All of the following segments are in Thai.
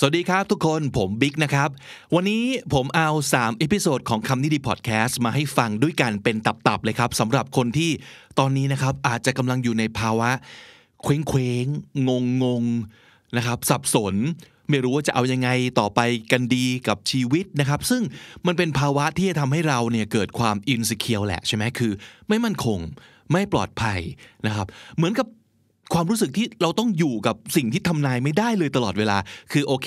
สวัสดีครับทุกคนผมบิ๊กนะครับวันนี้ผมเอา3เอพิโซด ของคำนิดีพอดแคสต์ มาให้ฟังด้วยกันเป็นตับๆเลยครับสำหรับคนที่ตอนนี้นะครับอาจจะกำลังอยู่ในภาวะเคว้งเคว้งงงงงนะครับสับสนไม่รู้ว่าจะเอายังไงต่อไปกันดีกับชีวิตนะครับซึ่งมันเป็นภาวะที่จะทำให้เราเนี่ยเกิดความอินสิเคียวแหละใช่ไหมคือ ไม่มั่นคงไม่ปลอดภัยนะครับเหมือนกับความรู้สึกที่เราต้องอยู่กับสิ่งที่ทำนายไม่ได้เลยตลอดเวลา คือโอเค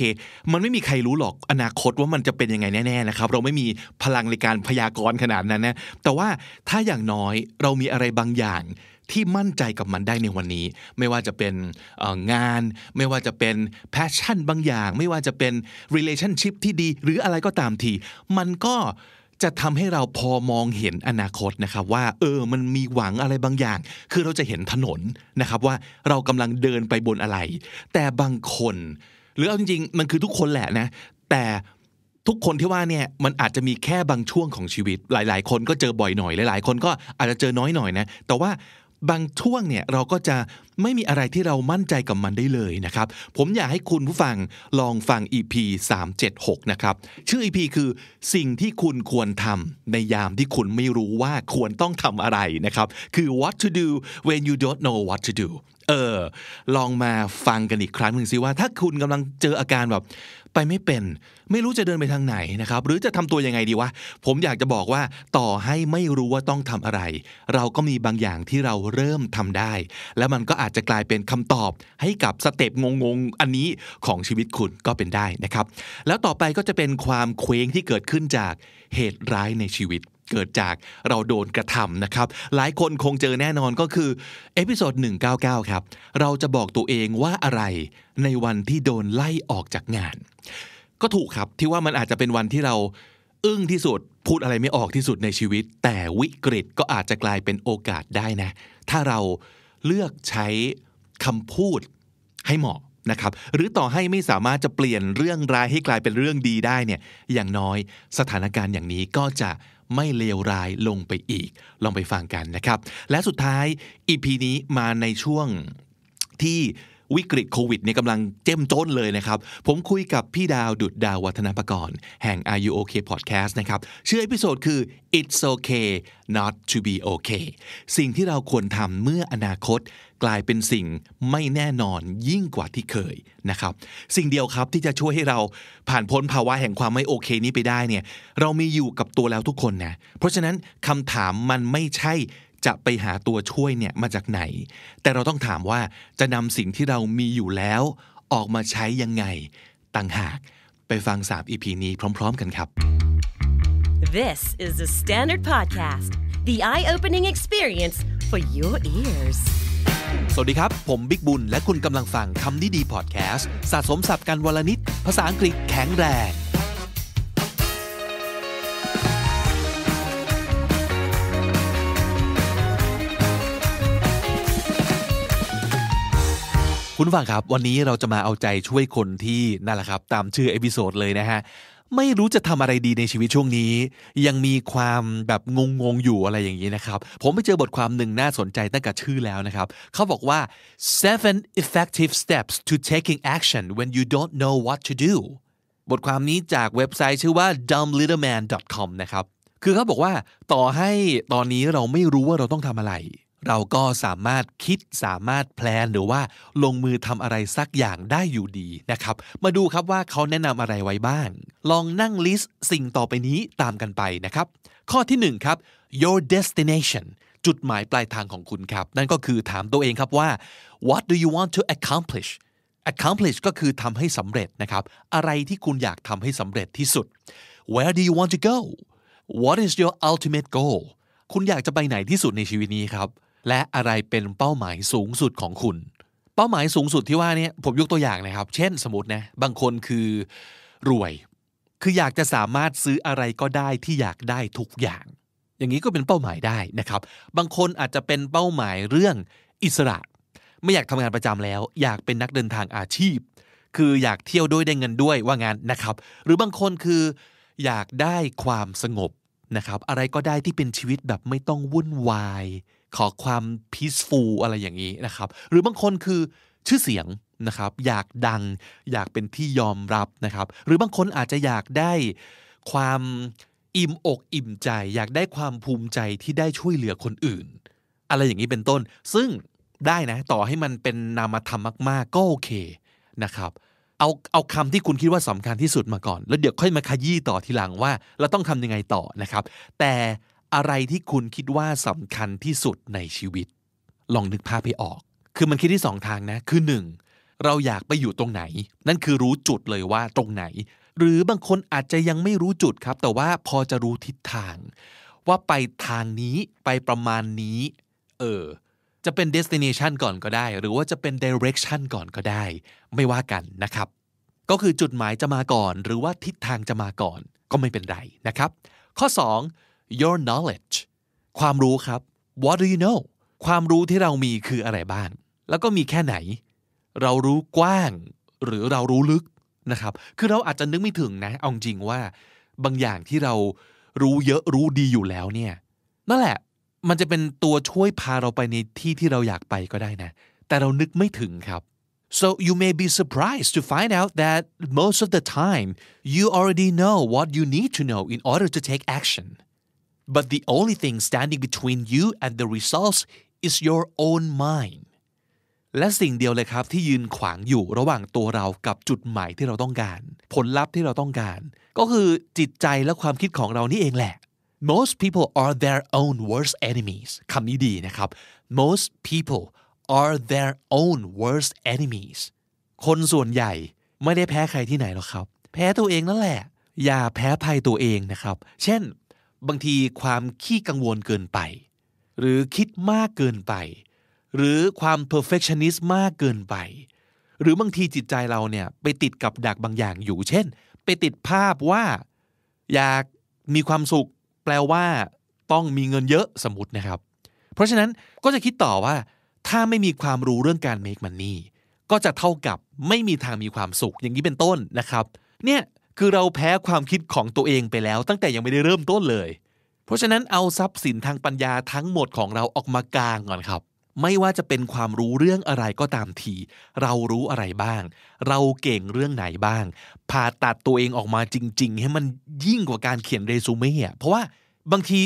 มันไม่มีใครรู้หรอกอนาคตว่ามันจะเป็นยังไงแน่ๆนะครับ เราไม่มีพลังในการพยากรณ์ขนาดนั้นนะแต่ว่าถ้าอย่างน้อยเรามีอะไรบางอย่างที่มั่นใจกับมันได้ในวันนี้ ไม่ว่าจะเป็นงาน ไม่ว่าจะเป็นแพชชั่นบางอย่างไม่ว่าจะเป็น relationship ที่ดี หรืออะไรก็ตามทีมันก็จะทำให้เราพอมองเห็นอนาคตนะครับว่า เออมันมีหวังอะไรบางอย่าง คือเราจะเห็นถนนนะครับว่าเรากำลังเดินไปบนอะไร แต่บางคน หรือเอาจริงๆ มันคือทุกคนแหละนะ แต่ทุกคนที่ว่าเนี่ยมันอาจจะมีแค่บางช่วงของชีวิต หลาย ๆ คนก็เจอบ่อยหน่อย หลายๆ คนก็อาจจะเจอน้อยหน่อย นะ แต่ว่าบางช่วงเนี่ยเราก็จะไม่มีอะไรที่เรามั่นใจกับมันได้เลยนะครับ ผมอยากให้คุณผู้ฟังลองฟัง EP 376นะครับชื่อ EP คือ สิ่งที่คุณควรทำในยามที่คุณไม่รู้ว่าควรต้องทำอะไรนะครับคือ what to do when you don't know what to do เออลองมาฟังกันอีกครั้งหนึ่งสิว่า ถ้าคุณกำลังเจออาการแบบไปไม่เป็น ไม่รู้จะเดินไปทางไหนนะครับหรือจะทำตัวยังไงดีวะผมอยากจะบอกว่าต่อให้ไม่รู้ว่าต้องทำอะไร เราก็มีบางอย่างที่เราเริ่มทำได้ และมันก็อาจจะกลายเป็นคำตอบให้กับสเต็ปงงๆ อันนี้ของชีวิตคุณก็เป็นได้นะครับแล้วต่อไปก็จะเป็นความเคว้งที่เกิดขึ้นจากเหตุร้ายในชีวิตเกิดจากเราโดนกระทำนะครับหลายคนคงเจอแน่นอนก็คือเอพิโซด199ครับ เราจะบอกตัวเองว่าอะไรในวันที่โดนไล่ออกจากงาน ก็ถูกครับที่ว่ามันอาจจะเป็นวันที่เราอึ้งที่สุดพูดอะไรไม่ออกที่สุดในชีวิต แต่วิกฤตก็อาจจะกลายเป็นโอกาสได้นะถ้าเราเลือกใช้คำพูดให้เหมาะนะครับ หรือต่อให้ไม่สามารถจะเปลี่ยนเรื่องร้ายให้กลายเป็นเรื่องดีได้เนี่ยอย่างน้อยสถานการณ์อย่างนี้ก็จะไม่เลวร้ายลงไปอีก ลองไปฟังกันนะครับ และสุดท้าย EP นี้มาในช่วงที่วิกฤตโควิดเนี่ยกำลังเจ้มจนเลยนะครับ ผมคุยกับพี่ดาวดุดดาววัฒนประกรณ์แห่ง Are You OK Podcast นะครับ ชื่อเอพิโซดคือ It's Okay Not to be Okay สิ่งที่เราควรทำเมื่ออนาคต กลายเป็นสิ่งไม่แน่นอนยิ่งกว่าที่เคยนะครับ สิ่งเดียวครับที่จะช่วยให้เราผ่านพ้นภาวะแห่งความไม่โอเคนี้ไปได้เนี่ยเรามีอยู่กับตัวแล้วทุกคนนะเพราะฉะนั้นคำถามมันไม่ใช่จะไปหาตัวช่วยเนี่ยมาจากไหน แต่เราต้องถามว่าจะนำสิ่งที่เรามีอยู่แล้ว ออกมาใช้ยังไงต่างหากไปฟังสามอีพีนี้พร้อมๆกันครับ This is the Standard Podcast the eye-opening experience for your ears สวัสดีครับ ผมบิ๊กบุญและคุณกำลังฟังคำนี้ดี พอดแคสต์สะสมสับกันวลนิดภาษาอังกฤษแข็งแรงคุณฟังครับวันนี้เราจะมาเอาใจช่วยคนที่นั่นแหละครับตามชื่อเอพิโซดเลยนะฮะไม่รู้จะทำอะไรดีในชีวิตช่วงนี้ ยังมีความแบบงงๆอยู่อะไรอย่างนี้นะครับผมไปเจอบทความหนึ่งน่าสนใจตั้งแต่ชื่อแล้วนะครับเขาบอกว่า seven effective steps to taking action when you don't know what to do บทความนี้จากเว็บไซต์ชื่อว่า dumblittleman.com นะครับคือเขาบอกว่าต่อให้ตอนนี้เราไม่รู้ว่าเราต้องทำอะไรเราก็สามารถคิดสามารถแพลนหรือว่าลงมือทำอะไรสักอย่างได้อยู่ดีนะครับมาดูครับว่าเขาแนะนำอะไรไว้บ้าง ลองนั่งลิสต์สิ่งต่อไปนี้ตามกันไปนะครับ ข้อที่1ครับ your destination จุดหมายปลายทางของคุณครับ นั่นก็คือถามตัวเองครับว่า what do you want to accomplish accomplish ก็คือทำให้สำเร็จนะครับ อะไรที่คุณอยากทำให้สำเร็จที่สุด where do you want to go what is your ultimate goal คุณอยากจะไปไหนที่สุดในชีวิตนี้ครับและอะไรเป็นเป้าหมายสูงสุดของคุณ เป้าหมายสูงสุดที่ว่านี้ผมยกตัวอย่างนะครับ เช่นสมมตินะ บางคนคือรวย คืออยากจะสามารถซื้ออะไรก็ได้ที่อยากได้ทุกอย่าง อย่างนี้ก็เป็นเป้าหมายได้นะครับ บางคนอาจจะเป็นเป้าหมายเรื่องอิสระ ไม่อยากทำงานประจำแล้ว อยากเป็นนักเดินทางอาชีพ คืออยากเที่ยวด้วยได้เงินด้วยว่างานนะครับ หรือบางคนคืออยากได้ความสงบนะครับ อะไรก็ได้ที่เป็นชีวิตแบบไม่ต้องวุ่นวายขอความ peaceful อะไรอย่างนี้นะครับ หรือบางคนคือชื่อเสียงนะครับ อยากดัง อยากเป็นที่ยอมรับนะครับ หรือบางคนอาจจะอยากได้ความอิ่มอกอิ่มใจอยากได้ความภูมิใจที่ได้ช่วยเหลือคนอื่น อะไรอย่างนี้เป็นต้น ซึ่งได้นะต่อให้มันเป็นนามธรรมมากๆก็โอเคนะครับ เอาเอาคำที่คุณคิดว่าสำคัญที่สุดมาก่อน แล้วเดี๋ยวค่อยมาขยี้ต่อทีหลังว่า เราต้องทำยังไงต่อนะครับ แต่อะไรที่คุณคิดว่าสำคัญที่สุดในชีวิต ลองนึกภาพให้ออก คือมันคิดที่สองทางนะ คือหนึ่งเราอยากไปอยู่ตรงไหน นั่นคือรู้จุดเลยว่าตรงไหน หรือบางคนอาจจะยังไม่รู้จุดครับ แต่ว่าพอจะรู้ทิศทาง ว่าไปทางนี้ไปประมาณนี้ เออ จะเป็น destination ก่อนก็ได้ หรือว่าจะเป็น direction ก่อนก็ได้ ไม่ว่ากันนะครับ ก็คือจุดหมายจะมาก่อน หรือว่าทิศทางจะมาก่อน ก็ไม่เป็นไรนะครับ ข้อ 2 your knowledge ความรู้ครับ what do you know ความรู้ที่เรามีคืออะไรบ้าง แล้วก็มีแค่ไหน เรารู้กว้างหรือเรารู้ลึกนะครับ คือเราอาจจะนึกไม่ถึงนะ เอาจริงว่าบางอย่างที่เรารู้เยอะรู้ดีอยู่แล้วเนี่ย นั่นแหละมันจะเป็นตัวช่วยพาเราไปในที่ที่เราอยากไปก็ได้นะ แต่เรานึกไม่ถึงครับ so you may be surprised to find out that most of the time you already know what you need to know in order to take action but the only thing standing between you and the results is your own mind และสิ่งเดียวเลยครับที่ยืนขวางอยู่ระหว่างตัวเรากับจุดหมายที่เราต้องการ ผลลัพธ์ที่เราต้องการ ก็คือจิตใจและความคิดของเรานี่เองแหละ most people are their own worst enemies คำนี้ดีนะครับ most people are their own worst enemies คนส่วนใหญ่ไม่ได้แพ้ใครที่ไหนหรอกครับ แพ้ตัวเองนั่นแหละ อย่าแพ้ภัยตัวเองนะครับ เช่นบางทีความขี้กังวลเกินไป หรือคิดมากเกินไป หรือความ perfectionist มากเกินไป หรือบางทีจิตใจเราเนี่ยไปติดกับดักบางอย่างอยู่ เช่น ไปติดภาพว่า อยากมีความสุข แปลว่า ต้องมีเงินเยอะสมมตินะครับ เพราะฉะนั้นก็จะคิดต่อว่า ถ้าไม่มีความรู้เรื่องการ make money ก็จะเท่ากับไม่มีทางมีความสุข อย่างนี้เป็นต้นนะครับ เนี่ยคือเราแพ้ความคิดของตัวเองไปแล้ว ตั้งแต่ยังไม่ได้เริ่มต้นเลย เพราะฉะนั้นเอาทรัพย์สินทางปัญญาทั้งหมดของเราออกมากลางก่อนครับ ไม่ว่าจะเป็นความรู้เรื่องอะไรก็ตามที เรารู้อะไรบ้าง เราเก่งเรื่องไหนบ้าง ผ่าตัดตัวเองออกมาจริงๆ ให้มันยิ่งกว่าการเขียนเรซูเม่เพราะว่าบางที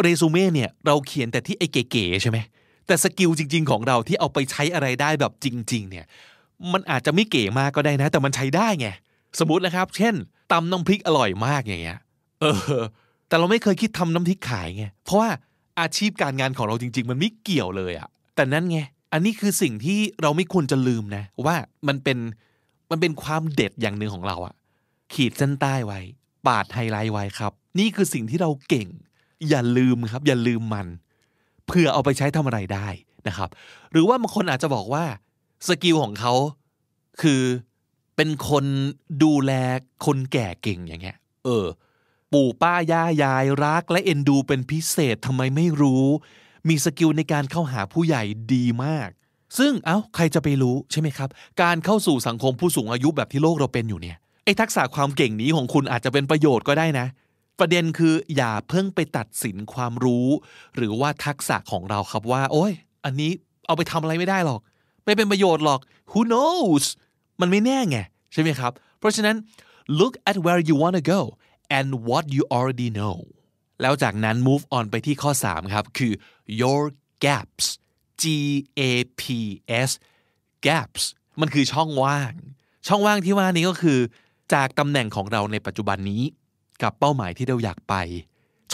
เรซูเม่เนี่ยเราเขียนแต่ที่ไอ้เก๋ๆใช่ไหมแต่สกิลจริงๆของเราที่เอาไปใช้อะไรได้แบบจริงๆเนี่ย มันอาจจะไม่เก๋มากก็ได้นะ แต่มันใช้ได้ไง สมมตินะครับ เช่นตำน้ำพริกอร่อยมากอย่างเงี้ยเออ แต่เราไม่เคยคิดทำน้ำพริกขายไง เพราะว่าอาชีพการงานของเราจริงๆ มันไม่เกี่ยวเลยอะ แต่นั่นไง อันนี้คือสิ่งที่เราไม่ควรจะลืมนะว่ามันเป็นมันเป็นความเด็ดอย่างหนึ่งของเราอะขีดเส้นใต้ไว้ ปาดไฮไลท์ไว้ครับ นี่คือสิ่งที่เราเก่ง อย่าลืมครับ อย่าลืมมันเพื่อเอาไปใช้ทำอะไรได้นะครับ หรือว่าบางคนอาจจะบอกว่าสกิลของเขาคือเป็นคนดูแลคนแก่เก่งอย่างเงี้ยเออ ปู่ป้าย่ายายรัก และเอ็นดูเป็นพิเศษทำไมไม่รู้ มีสกิลในการเข้าหาผู้ใหญ่ดีมากซึ่งเอา้าใครจะไปรู้ใช่ไหมครับ การเข้าสู่สังคมผู้สูงอายุแบบที่โลกเราเป็นอยู่เนี่ยไอ้ทักษะความเก่งนี้ของคุณอาจจะเป็นประโยชน์ก็ได้นะ ประเด็นคืออย่าเพิ่งไปตัดสินความรู้ หรือว่าทักษะของเราครับว่า โอ้ยอันนี้เอาไปทำอะไรไม่ได้หรอกไม่เป็นประโยชน์หรอก who knows มันไม่แน่ไงใช่ไหมครับ เพราะฉะนั้น look at where you want to go and what you already know แล้วจากนั้น move on ไปที่ข้อ 3ครับคือ your gaps G A P S gaps มันคือช่องว่าง ช่องว่างที่ว่านี้ก็คือ จากตำแหน่งของเราในปัจจุบันนี้กับเป้าหมายที่เราอยากไป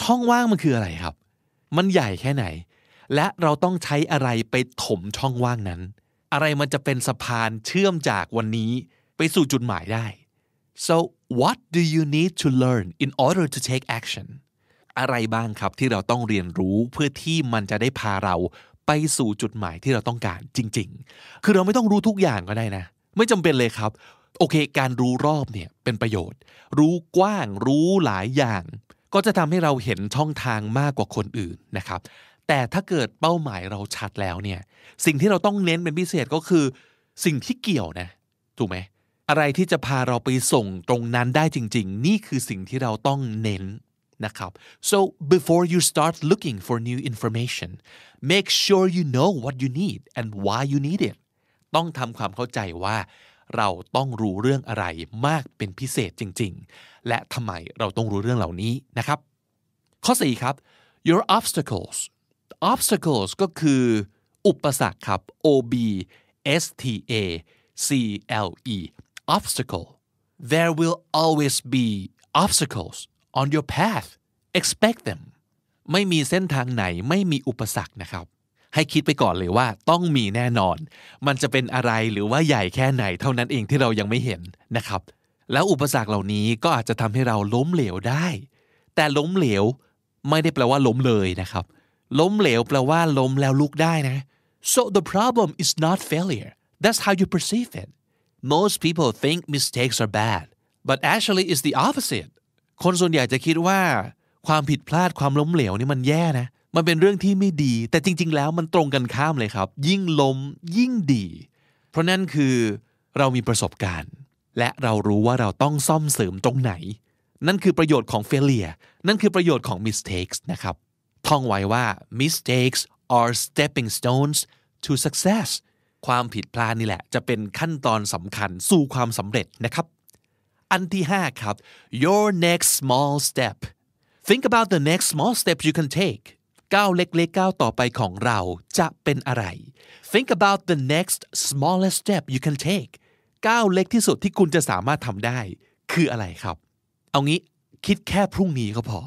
ช่องว่างมันคืออะไรครับ มันใหญ่แค่ไหน และเราต้องใช้อะไรไปถมช่องว่างนั้นอะไรมันจะเป็นสะพานเชื่อมจากวันนี้ ไปสู่จุดหมายได้ so what do you need to learn in order to take action อะไรบ้างครับที่เราต้องเรียนรู้เพื่อที่มันจะได้พาเราไปสู่จุดหมายที่เราต้องการจริงๆ คือเราไม่ต้องรู้ทุกอย่างก็ได้นะ ไม่จำเป็นเลยครับ โอเค การรู้รอบเนี่ยเป็นประโยชน์ รู้กว้าง รู้หลายอย่าง ก็จะทำให้เราเห็นช่องทางมากกว่าคนอื่นนะครับแต่ถ้าเกิดเป้าหมายเราชัดแล้วเนี่ยสิ่งที่เราต้องเน้นเป็นพิเศษก็คือสิ่งที่เกี่ยวนะ ถูกไหมอะไรที่จะพาเราไปส่งตรงนั้นได้จริงๆ นี่คือสิ่งที่เราต้องเน้นนะครับ so before you start looking for new information make sure you know what you need and why you need it ต้องทำความเข้าใจว่า เราต้องรู้เรื่องอะไรมากเป็นพิเศษจริงๆ และทำไมเราต้องรู้เรื่องเหล่านี้นะครับ ข้อ4ครับ your obstacles obstacles ก็คือ อุปสรรคครับ O B S T A C L E obstacle there will always be obstacles on your path expect them ไม่มีเส้นทางไหนไม่มีอุปสรรคนะครับ ให้คิดไปก่อนเลยว่า ต้องมีแน่นอน มันจะเป็นอะไรหรือว่าใหญ่แค่ไหนเท่านั้นเองที่เรายังไม่เห็นนะครับ แล้วอุปสรรคเหล่านี้ก็อาจจะทำให้เราล้มเหลวได้ แต่ล้มเหลวไม่ได้แปลว่าล้มเลยนะครับล้มเหลวแปลว่าล้มแล้วลุกได้นะ so the problem is not failure that's how you perceive it most people think mistakes are bad but actually it's the opposite คนส่วนใหญ่จะคิดว่า ความผิดพลาดความล้มเหลวนี่มันแย่นะ มันเป็นเรื่องที่ไม่ดี แต่จริงๆแล้วมันตรงกันข้ามเลยครับ ยิ่งล้มยิ่งดี เพราะนั่นคือเรามีประสบการณ์ และเรารู้ว่าเราต้องซ่อมเสริมตรงไหน นั่นคือประโยชน์ของ failure นั่นคือประโยชน์ของ mistakes นะครับท่องไว้ว่า mistakes are stepping stones to success ความผิดพลาดนี่แหละจะเป็นขั้นตอนสำคัญสู่ความสำเร็จนะครับ อันที่ 5 ครับ your next small step think about the next small step you can take ก้าวเล็กๆก้าวต่อไปของเราจะเป็นอะไร think about the next smallest step you can take ก้าวเล็กที่สุดที่คุณจะสามารถทำได้ คืออะไรครับ เอางี้คิดแค่พรุ่งนี้ก็พอ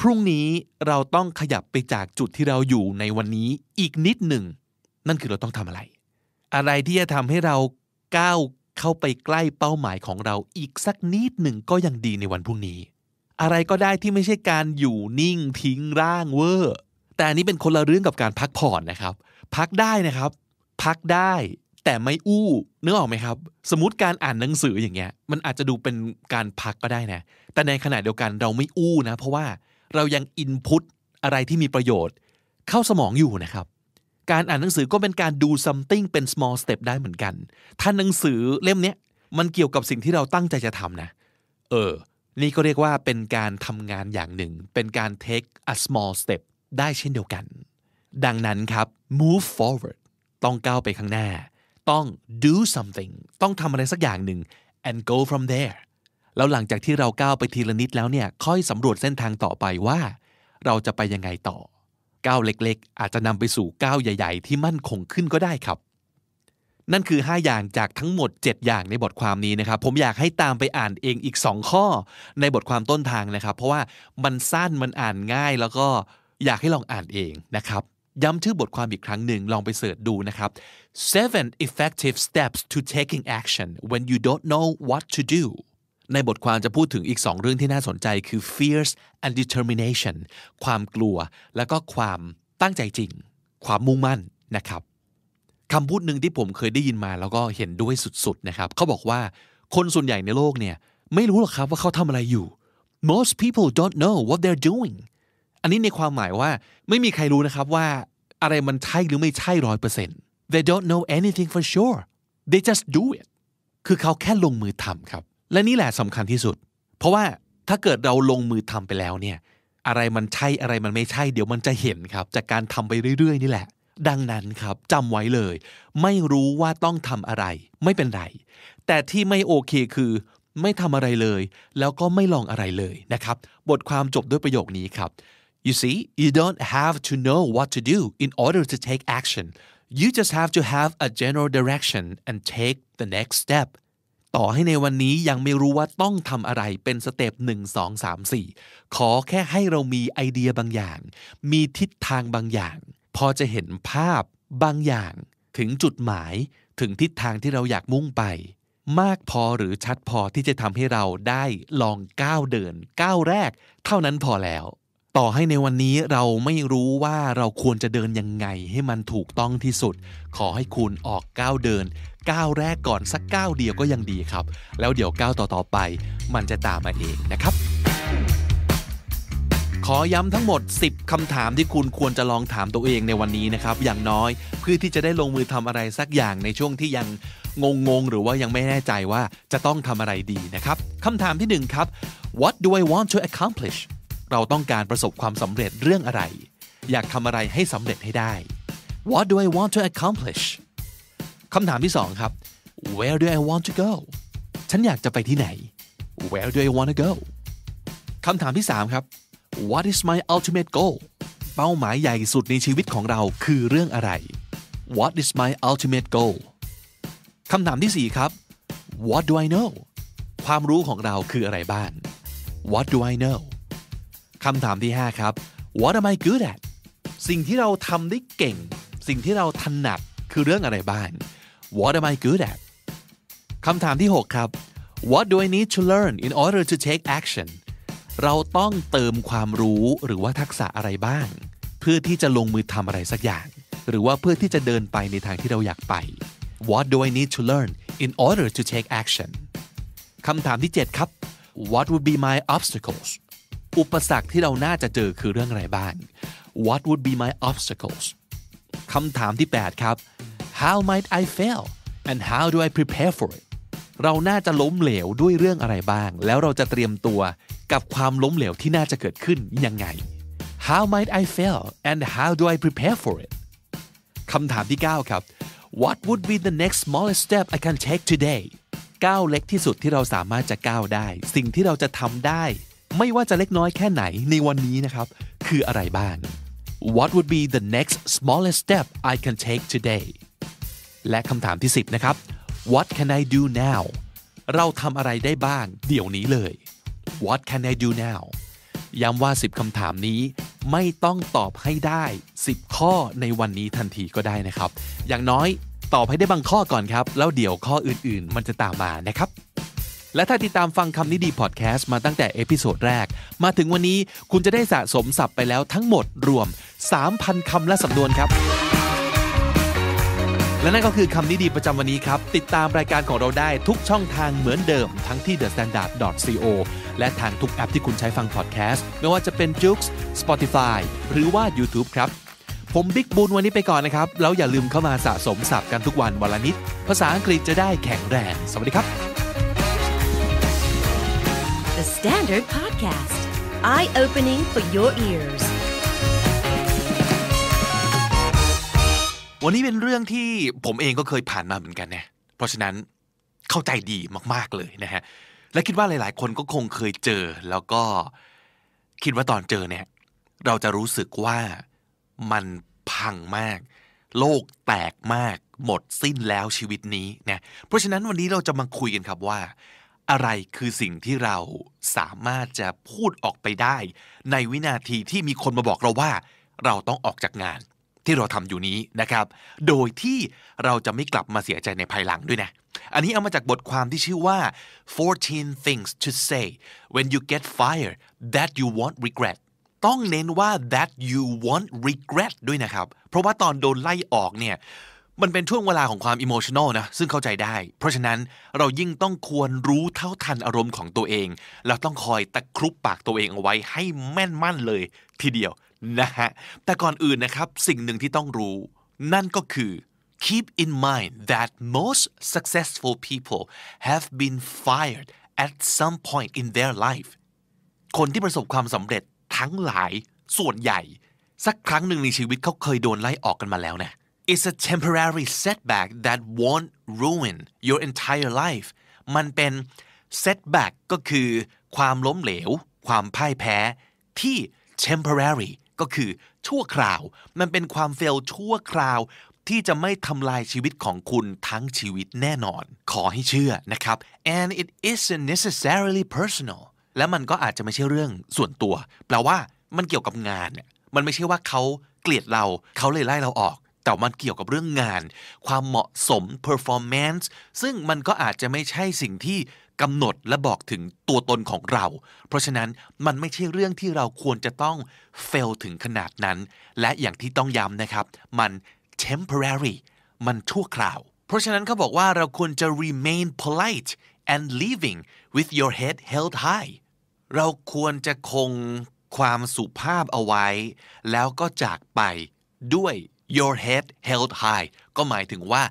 พรุ่งนี้เราต้องขยับไปจากจุดที่เราอยู่ในวันนี้อีกนิดหนึ่งนั่นคือเราต้องทำอะไร อะไรที่จะทำให้เราก้าวเข้าไปใกล้เป้าหมายของเราอีกสักนิดหนึ่งก็ยังดีในวันพรุ่งนี้ อะไรก็ได้ที่ไม่ใช่การอยู่นิ่งทิ้งร่างเวอร์แต่อันนี้เป็นคนละเรื่องกับการพักผ่อนนะครับ พักได้นะครับ พักได้ แต่ไม่อู้นึกออกไหมครับ สมมติการอ่านหนังสืออย่างเงี้ยมันอาจจะดูเป็นการพักก็ได้นะแต่ในขณะเดียวกันเราไม่อู้นะเพราะว่าเรายังอินพุตอะไรที่มีประโยชน์ เข้าสมองอยู่นะครับ การอ่านหนังสือก็เป็นการดู something เป็น small step ได้เหมือนกันถ้าหนังสือเล่มนี้มันเกี่ยวกับสิ่งที่เราตั้งใจจะทำนะ เออนี่ก็เรียกว่าเป็นการทำงานอย่างหนึ่ง เป็นการ take a small step ได้เช่นเดียวกัน ดังนั้นครับ move forward ต้องก้าวไปข้างหน้า ต้อง do something ต้องทำอะไรสักอย่างหนึ่ง and go from there แล้วหลังจากที่เราก้าวไปทีละนิดแล้วเนี่ย ค่อยสำรวจเส้นทางต่อไปว่าเราจะไปยังไงต่อ ก้าวเล็กๆ อาจจะนำไปสู่ก้าวใหญ่ ๆที่มั่นคงขึ้นก็ได้ครับ นั่นคือ 5 อย่างจากทั้งหมด 7 อย่างในบทความนี้นะครับ ผมอยากให้ตามไปอ่านเองอีก 2 ข้อ ในบทความต้นทางนะครับ เพราะว่ามันสั้น มันอ่านง่าย แล้วก็อยากให้ลองอ่านเองนะครับ ย้ำชื่อบทความอีกครั้งหนึ่งลองไปเสิร์ชดูนะครับ seven effective steps to taking action when you don't know what to do ในบทความจะพูดถึงอีกสองเรื่องที่น่าสนใจคือ fierce and determination ความกลัวและก็ความตั้งใจจริง ความมุ่งมั่นนะครับคำพูดหนึ่งที่ผมเคยได้ยินมาแล้วก็เห็นด้วยสุดๆนะครับเขาบอกว่าคนส่วนใหญ่ในโลกเนี่ยไม่รู้หรอกครับว่าเขาทำอะไรอยู่ most people don't know what they're doing อันนี้ในความหมายว่าไม่มีใครรู้นะครับว่าอะไรมันใช่หรือไม่ใช่ร้อยเปอร์เซ็นต์ they don't know anything for sure they just do it คือเขาแค่ลงมือทำครับและนี่แหละสำคัญที่สุด เพราะว่าถ้าเกิดเราลงมือทำไปแล้วเนี่ยอะไรมันใช่อะไรมันไม่ใช่ เดี๋ยวมันจะเห็นครับจากการทำไปเรื่อยๆนี่แหละ ดังนั้นครับจำไว้เลย ไม่รู้ว่าต้องทำอะไรไม่เป็นไร แต่ที่ไม่โอเคคือไม่ทำอะไรเลย แล้วก็ไม่ลองอะไรเลยนะครับบทความจบด้วยประโยคนี้ครับ you see you don't have to know what to do in order to take action you just have to have a general direction and take the next step ต่อให้ในวันนี้ยังไม่รู้ว่าต้องทำอะไรเป็นสเต็ปหนึ่งสองสามสี่ขอแค่ให้เรามีไอเดียบางอย่าง มีทิศทางบางอย่าง พอจะเห็นภาพบางอย่าง ถึงจุดหมาย ถึงทิศทางที่เราอยากมุ่งไป มากพอหรือชัดพอที่จะทำให้เราได้ลองก้าวเดินก้าวแรก เท่านั้นพอแล้วต่อให้ในวันนี้เราไม่รู้ว่าเราควรจะเดินยังไง ให้มันถูกต้องที่สุด ขอให้คุณออกก้าวเดินก้าวแรกก่อนสักก้าวเดียวก็ยังดีครับ แล้วเดี๋ยวก้าวต่อๆไป มันจะตามมาเองนะครับ ขอย้ำทั้งหมด 10คำถามที่คุณควรจะลองถามตัวเองในวันนี้นะครับอย่างน้อยเพื่อที่จะได้ลงมือทำอะไรสักอย่างในช่วงที่ยังงงงหรือว่ายังไม่แน่ใจว่าจะต้องทำอะไรดีนะครับคำถามที่1ครับ What do I want to accomplish เราต้องการประสบความสำเร็จเรื่องอะไร อยากทำอะไรให้สำเร็จให้ได้ What do I want to accomplish คำถามที่สองครับ Where do I want to go ฉันอยากจะไปที่ไหน Where do I want to go คำถามที่สามครับ What is my ultimate goal เป้าหมายใหญ่สุดในชีวิตของเราคือเรื่องอะไร What is my ultimate goal คำถามที่สี่ครับ What do I know ความรู้ของเราคืออะไรบ้าง What do I know คำถามที่5ครับ What am I good at สิ่งที่เราทำได้เก่ง สิ่งที่เราถนัด คือเรื่องอะไรบ้าง What am I good at คำถามที่6ครับ What do I need to learn in order to take action เราต้องเติมความรู้หรือว่าทักษะอะไรบ้าง เพื่อที่จะลงมือทำอะไรสักอย่าง หรือว่าเพื่อที่จะเดินไปในทางที่เราอยากไป What do I need to learn in order to take action คำถามที่7ครับ What would be my obstacles อุปสรรคที่เราน่าจะเจอคือเรื่องอะไรบ้าง What would be my obstacles คำถามที่ 8 ครับ How might I fail and how do I prepare for it เราน่าจะล้มเหลวด้วยเรื่องอะไรบ้าง แล้วเราจะเตรียมตัวกับความล้มเหลวที่น่าจะเกิดขึ้นยังไง How might I fail and how do I prepare for it คำถามที่ 9 ครับ What would be the next smallest step I can take today ก้าวเล็กที่สุดที่เราสามารถจะก้าวได้ สิ่งที่เราจะทำได้ไม่ว่าจะเล็กน้อยแค่ไหนในวันนี้นะครับ คืออะไรบ้าง What would be the next smallest step I can take today และคำถามที่ 10 นะครับ What can I do now เราทำอะไรได้บ้าง เดี๋ยวนี้เลย What can I do now ย้ำว่า 10คำถามนี้ไม่ต้องตอบให้ได้ 10 ข้อในวันนี้ทันทีก็ได้นะครับ อย่างน้อยตอบให้ได้บางข้อก่อนครับ แล้วเดี๋ยวข้ออื่นๆ มันจะตามมานะครับและถ้าติดตามฟังคำนี้ดีพอดแคสต์มาตั้งแต่เอพิโซดแรก มาถึงวันนี้คุณจะได้สะสมศัพท์ไปแล้วทั้งหมดรวม 3,000 คำและสำนวนครับ และนั่นก็คือคำนี้ดีประจำวันนี้ครับ ติดตามรายการของเราได้ทุกช่องทางเหมือนเดิม ทั้งที่ The Standard co และทางทุกแอปที่คุณใช้ฟังพอดแคสต์ไม่ว่าจะเป็น j u e Spotify หรือว่า YouTube ครับ ผมบิ๊กบุญวันนี้ไปก่อนนะครับแล้วอย่าลืมเข้ามาสะสมศัพท์กันทุกวันวันละนิดภาษาอังกฤษจะได้แข็งแรง สวัสดีครับ The Standard Podcast. Eye-opening for your ears. วันนี้เป็นเรื่องที่ผมเองก็เคยผ่านมาเหมือนกันนะเพราะฉะนั้นเข้าใจดีมากๆเลยนะฮะ และคิดว่าหลายๆ คนก็คงเคยเจอแล้วก็ คิดว่าตอนเจอเนี่ย เราจะรู้สึกว่ามันพังมาก โลกแตกมาก หมดสิ้นแล้วชีวิตนี้นะเพราะฉะนั้นวันนี้เราจะมาคุยกันครับว่าอะไรคือสิ่งที่เราสามารถจะพูดออกไปได้ในวินาทีที่มีคนมาบอกเราว่าเราต้องออกจากงานที่เราทำอยู่นี้นะครับ โดยที่เราจะไม่กลับมาเสียใจในภายหลังด้วยนะ อันนี้เอามาจากบทความที่ชื่อว่า 14 things to say when you get fired that you won't regret ต้องเน้นว่า that you won't regret ด้วยนะครับ เพราะว่าตอนโดนไล่ออกเนี่ยมันเป็นช่วงเวลาของความอิโมชันอลนะซึ่งเข้าใจได้ เพราะฉะนั้นเรายิ่งต้องควรรู้เท่าทันอารมณ์ของตัวเองแล้วต้องคอยตะครุบปากตัวเองเอาไว้ให้แม่นมั่นเลยทีเดียวนะฮะแต่ก่อนอื่นนะครับสิ่งหนึ่งที่ต้องรู้ นั่นก็คือ keep in mind that most successful people have been fired at some point in their life คนที่ประสบความสำเร็จทั้งหลายส่วนใหญ่ สักครั้งหนึ่งในชีวิตเขาเคยโดนไล่ออกกันมาแล้วนะ it's a temporary setback that won't ruin your entire life มันเป็น setback ก็คือ ความล้มเหลว ความพ่ายแพ้ ที่ temporary ก็คือ ชั่วคราว มันเป็นความเฟลชั่วคราว ที่จะไม่ทำลายชีวิตของคุณทั้งชีวิตแน่นอน ขอให้เชื่อนะครับ and it isn't necessarily personal และมันก็อาจจะไม่ใช่เรื่องส่วนตัว แปลว่ามันเกี่ยวกับงานเนี่ยมันไม่ใช่ว่าเขาเกลียดเราเขาเลยไล่เราออกแต่มันเกี่ยวกับเรื่องงาน ความเหมาะสม performance ซึ่งมันก็อาจจะไม่ใช่สิ่งที่กำหนดและบอกถึงตัวตนของเรา เพราะฉะนั้นมันไม่ใช่เรื่องที่เราควรจะต้อง fail ถึงขนาดนั้น และอย่างที่ต้องย้ำนะครับ มัน temporary มันชั่วคราว เพราะฉะนั้นเขาบอกว่าเราควรจะ remain polite and living with your head held high เราควรจะคงความสุภาพเอาไว้แล้วก็จากไปด้วย your head held high ก็หมายถึงว่า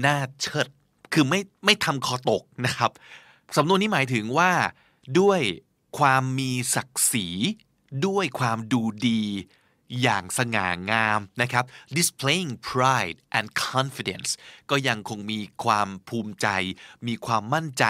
หน้าเชิด คือไม่ไม่ทำคอตกนะครับ สำนวนนี้หมายถึงว่า ด้วยความมีศักดิ์ศรี ด้วยความดูดี อย่างสง่างามนะครับ displaying pride and confidence ก็ยังคงมีความภูมิใจ มีความมั่นใจ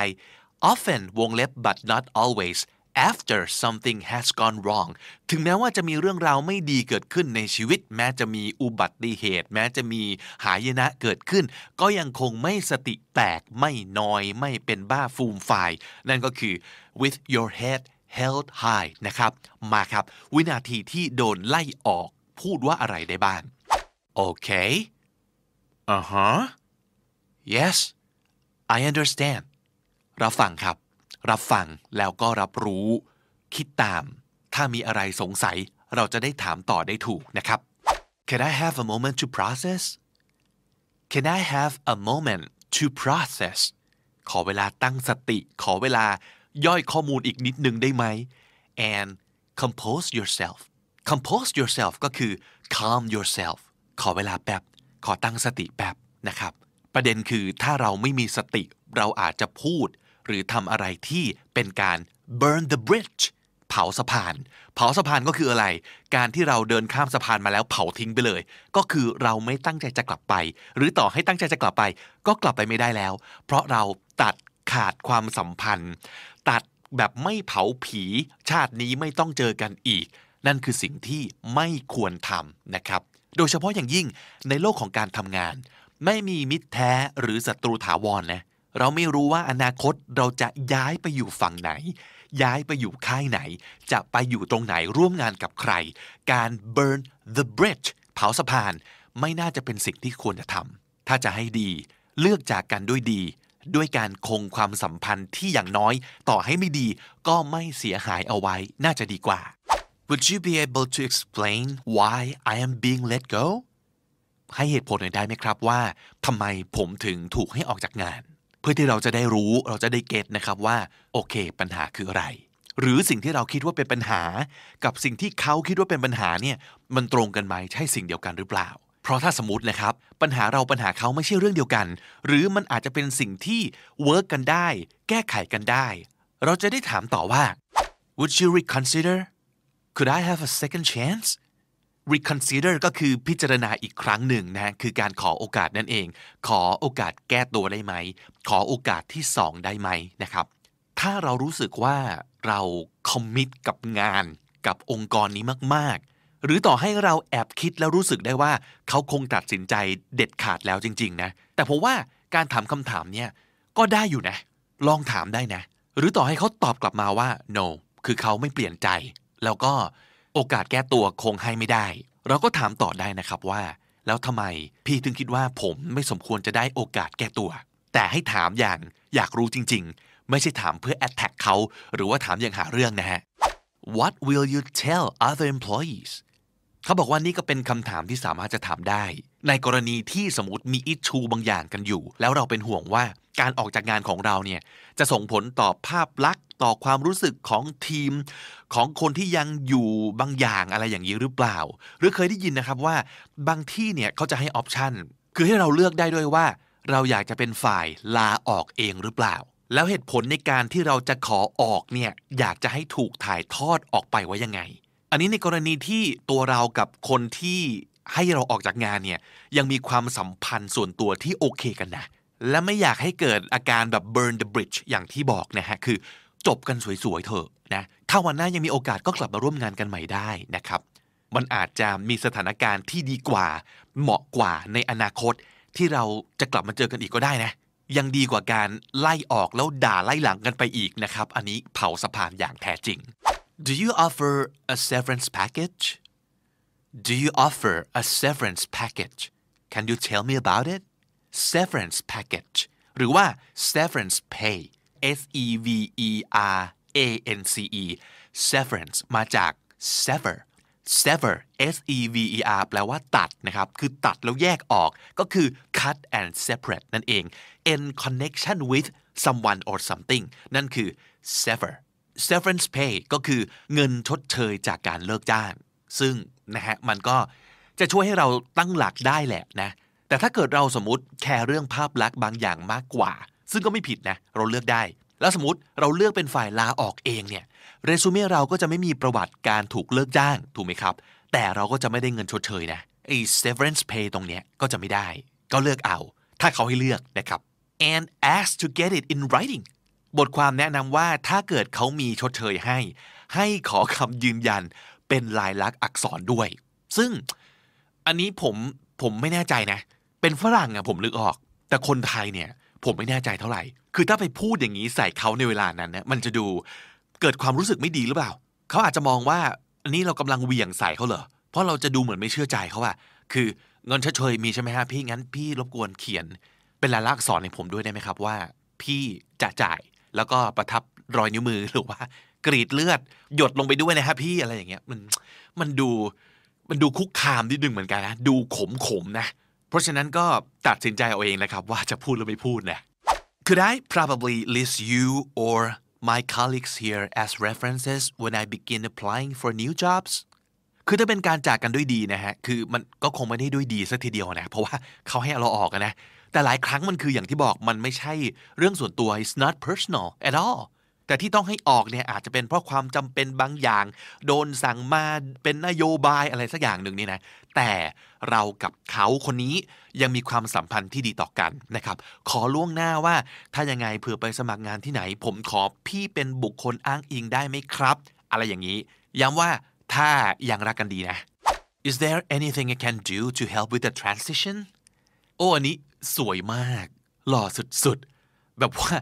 often วงเล็บ but not always after something has gone wrong ถึงแม้ว่าจะมีเรื่องราวไม่ดีเกิดขึ้นในชีวิต แม้จะมีอุบัติเหตุ แม้จะมีหายนะเกิดขึ้น ก็ยังคงไม่สติแตกไม่นอยไม่เป็นบ้าฟูมไฟนั่นก็คือ with your head held high นะครับมาครับ วินาทีที่โดนไล่ออกพูดว่าอะไรได้บ้างโอเคอ่าฮะ yes I understand รับฟังครับรับฟัง แล้วก็รับรู้ คิดตาม ถ้ามีอะไรสงสัย เราจะได้ถามต่อได้ถูกนะครับ Can I have a moment to process Can I have a moment to process ขอเวลาตั้งสติ ขอเวลาย่อยข้อมูลอีกนิดนึงได้ไหม and compose yourself compose yourself ก็คือ calm yourself ขอเวลาแป๊บขอตั้งสติแป๊บนะครับ ประเด็นคือถ้าเราไม่มีสติเราอาจจะพูดหรือทำอะไรที่เป็นการ burn the bridge เผาสะพาน เผาสะพานก็คืออะไร การที่เราเดินข้ามสะพานมาแล้วเผาทิ้งไปเลย ก็คือเราไม่ตั้งใจจะกลับไป หรือต่อให้ตั้งใจจะกลับไป ก็กลับไปไม่ได้แล้ว เพราะเราตัดขาดความสัมพันธ์ ตัดแบบไม่เผาผี ชาตินี้ไม่ต้องเจอกันอีก นั่นคือสิ่งที่ไม่ควรทำนะครับ โดยเฉพาะอย่างยิ่งในโลกของการทำงาน ไม่มีมิตรแท้หรือศัตรูถาวรนนะเราไม่รู้ว่าอนาคตเราจะย้ายไปอยู่ฝั่งไหน ย้ายไปอยู่ค่ายไหน จะไปอยู่ตรงไหนร่วมงานกับใคร การ burn the bridge เผาสะพาน ไม่น่าจะเป็นสิ่งที่ควรจะทำ ถ้าจะให้ดี เลือกจากกันด้วยดี ด้วยการคงความสัมพันธ์ที่อย่างน้อย ต่อให้ไม่ดีก็ไม่เสียหายเอาไว้น่าจะดีกว่า Would you be able to explain why I am being let go ให้เหตุผลหน่อยได้ไหมครับว่าทำไมผมถึงถูกให้ออกจากงานเพื่อที่เราจะได้รู้เราจะได้เก็ตนะครับว่าโอเคปัญหาคืออะไร หรือสิ่งที่เราคิดว่าเป็นปัญหา กับสิ่งที่เขาคิดว่าเป็นปัญหาเนี่ยมันตรงกันไหมใช่สิ่งเดียวกันหรือเปล่า เพราะถ้าสมมตินะครับ ปัญหาเราปัญหาเขาไม่ใช่เรื่องเดียวกัน หรือมันอาจจะเป็นสิ่งที่เวิร์กกันได้ แก้ไขกันได้ เราจะได้ถามต่อว่า would you reconsider could I have a second chance reconsider ก็คือพิจารณาอีกครั้งหนึ่งนะคือการขอโอกาสนั่นเอง ขอโอกาสแก้ตัวได้ไหม ขอโอกาสที่สองได้ไหมนะครับ ถ้าเรารู้สึกว่าเราคอมมิตกับงานกับองค์กรนี้มากๆ หรือต่อให้เราแอบคิดแล้วรู้สึกได้ว่า เขาคงตัดสินใจเด็ดขาดแล้วจริงๆนะ แต่ผมว่าการถามคำถามเนี่ยก็ได้อยู่นะ ลองถามได้นะ หรือต่อให้เขาตอบกลับมาว่า no คือเขาไม่เปลี่ยนใจ แล้วก็โอกาสแก้ตัวคงให้ไม่ได้ เราก็ถามต่อได้นะครับว่า แล้วทำไมพี่ถึงคิดว่าผมไม่สมควรจะได้โอกาสแก้ตัว แต่ให้ถามอย่างอยากรู้จริงๆ ไม่ใช่ถามเพื่อแอดแท็กเขา หรือว่าถามอย่างหาเรื่องนะฮะ What will you tell other employees เขาบอกว่านี่ก็เป็นคำถามที่สามารถจะถามได้ ในกรณีที่สมมติมีอิชูบางอย่างกันอยู่ แล้วเราเป็นห่วงว่าการออกจากงานของเราเนี่ยจะส่งผลต่อภาพลักษณ์ต่อความรู้สึกของทีม ของคนที่ยังอยู่บางอย่างอะไรอย่างนี้หรือเปล่า หรือเคยได้ยินนะครับว่า บางที่เนี่ยเขาจะให้ออปชันคือให้เราเลือกได้ด้วยว่า เราอยากจะเป็นฝ่ายลาออกเองหรือเปล่า แล้วเหตุผลในการที่เราจะขอออกเนี่ยอยากจะให้ถูกถ่ายทอดออกไปว่ายังไง อันนี้ในกรณีที่ตัวเรากับคนที่ให้เราออกจากงานเนี่ยยังมีความสัมพันธ์ส่วนตัวที่โอเคกันนะและไม่อยากให้เกิดอาการแบบ burn the bridge อย่างที่บอกนะฮะ คือจบกันสวยๆเถอะนะ ถ้าวันหน้ายังมีโอกาสก็กลับมาร่วมงานกันใหม่ได้นะครับ มันอาจจะมีสถานการณ์ที่ดีกว่า เหมาะกว่าในอนาคตที่เราจะกลับมาเจอกันอีกก็ได้นะ ยังดีกว่าการไล่ออกแล้วด่าไล่หลังกันไปอีกนะครับ อันนี้เผาสะพานอย่างแท้จริง Do you offer a severance package? Do you offer a severance package? Can you tell me about it? severance package หรือว่า severance pay S E V E R A N C E severance มาจาก sever sever S E V E R แปลว่าตัดนะครับ คือตัดแล้วแยกออก ก็คือ cut and separate นั่นเอง in connection with someone or something นั่นคือ sever severance pay ก็คือเงินชดเชยจากการเลิกจ้าง ซึ่งนะฮะมันก็จะช่วยให้เราตั้งหลักได้แหละนะแต่ถ้าเกิดเราสมมติแคร์เรื่องภาพลักษณ์บางอย่างมากกว่า ซึ่งก็ไม่ผิดนะ เราเลือกได้ แล้วสมมติเราเลือกเป็นฝ่ายลาออกเองเนี่ยเรซูเม่เราก็จะไม่มีประวัติการถูกเลิกจ้างถูกไหมครับ แต่เราก็จะไม่ได้เงินชดเชยนะไอ้ severance pay ตรงเนี้ยก็จะไม่ได้ ก็เลือกเอา ถ้าเขาให้เลือกนะครับ and ask to get it in writing บทความแนะนำว่าถ้าเกิดเขามีชดเชยให้ ให้ขอคำยืนยัน เป็นลายลักษณ์อักษรด้วย ซึ่ง อันนี้ผมผมไม่แน่ใจนะเป็นฝรั่งอะผมลึกออก แต่คนไทยเนี่ย ผมไม่แน่ใจเท่าไหร่คือถ้าไปพูดอย่างนี้ใส่เขาในเวลานั้นเนี่ยมันจะดูเกิดความรู้สึกไม่ดีหรือเปล่าเขาอาจจะมองว่าอันนี้เรากำลังเวียงใส่เขาเหรอเพราะเราจะดูเหมือนไม่เชื่อใจเขาว่าคือเงินเฉยมีใช่ไหมฮะพี่งั้น พี่รบกวนเขียน เป็นลายลักษณ์อักษรให้ผมด้วยได้ไหมครับว่า พี่จะจ่ายแล้วก็ประทับรอยนิ้วมือหรือว่า กรีดเลือดหยดลงไปด้วยนะฮะพี่อะไรอย่างเงี้ย มันมันดูมันดูคุกคามนิดนึงเหมือนกันนะดูขมขมนะเพราะฉะนั้นก็ตัดสินใจเอาเองนะครับ ว่าจะพูดหรือไม่พูดนะ Could I probably list you or my colleagues here as references when I begin applying for new jobs คือถ้าเป็นการจากกันด้วยดีนะฮะ คือมันก็คงไม่ได้ด้วยดีสักทีเดียวนะเพราะว่าเขาให้เราออกนะ แต่หลายครั้งมันคืออย่างที่บอกมันไม่ใช่เรื่องส่วนตัว it's not personal at all แต่ที่ต้องให้ออกเนี่ยอาจจะเป็นเพราะความจำเป็นบางอย่าง โดนสั่งมาเป็นนโยบายอะไรสักอย่างหนึ่งนี่นะ แต่เรากับเขาคนนี้ยังมีความสัมพันธ์ที่ดีต่อกันนะครับ ขอล่วงหน้าว่าถ้ายังไงเผื่อไปสมัครงานที่ไหน ผมขอพี่เป็นบุคคลอ้างอิงได้ไหมครับ อะไรอย่างนี้ ย้ำว่าถ้ายังรักกันดีนะ Is there anything I can do to help with the transition โอ้อันนี้สวยมาก หล่อสุดๆแบบว่า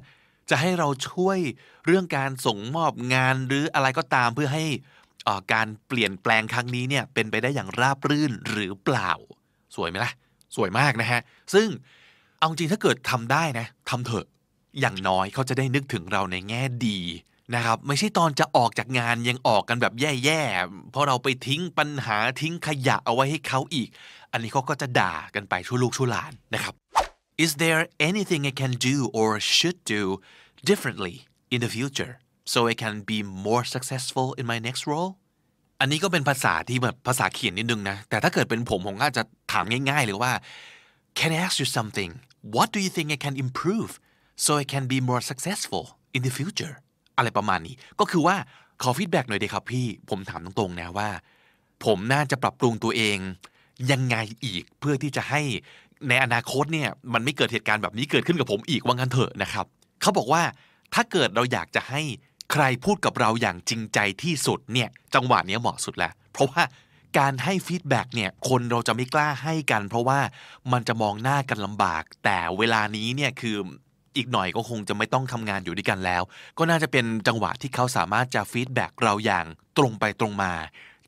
จะให้เราช่วยเรื่องการส่งมอบงาน หรืออะไรก็ตามเพื่อให้การเปลี่ยนแปลงครั้งนี้เนี่ยเป็นไปได้อย่างราบรื่นหรือเปล่า สวยไหมล่ะสวยมากนะฮะซึ่งเอาจริงถ้าเกิดทำได้นะทำเถอะ อย่างน้อยเขาจะได้นึกถึงเราในแง่ดีนะครับ ไม่ใช่ตอนจะออกจากงานยังออกกันแบบแย่ๆเพราะเราไปทิ้งปัญหาทิ้งขยะเอาไว้ให้เขาอีก อันนี้เขาก็จะด่ากันไปชั่วลูกชั่วหลานนะครับ is there anything I can do or should do differently in the future so I can be more successful in my next role อันนี้ก็เป็นภาษาที่แบบภาษาเขียนนิดนึงนะ แต่ถ้าเกิดเป็นผมผมอาจจะถามง่ายๆเลยว่า Can I ask you something What do you think I can improve so I can be more successful in the future อะไรประมาณนี้ ก็คือว่า ขอฟีดแบ็กหน่อยดีครับพี่ ผมถามตรงๆนะว่า ผมน่าจะปรับปรุงตัวเองยังไงอีกเพื่อที่จะใหในอนาคตเนี่ยมันไม่เกิดเหตุการณ์แบบนี้เกิดขึ้นกับผมอีกว่างั้นเถอะนะครับ เขาบอกว่าถ้าเกิดเราอยากจะให้ใครพูดกับเราอย่างจริงใจที่สุดเนี่ยจังหวะนี้เหมาะสุดแล้ว เพราะว่าการให้ฟีดแบ็กเนี่ยคนเราจะไม่กล้าให้กันเพราะว่ามันจะมองหน้ากันลำบาก แต่เวลานี้เนี่ยคืออีกหน่อยก็คงจะไม่ต้องทำงานอยู่ด้วยกันแล้ว ก็น่าจะเป็นจังหวะที่เขาสามารถจะฟีดแบ็กเราอย่างตรงไปตรงมา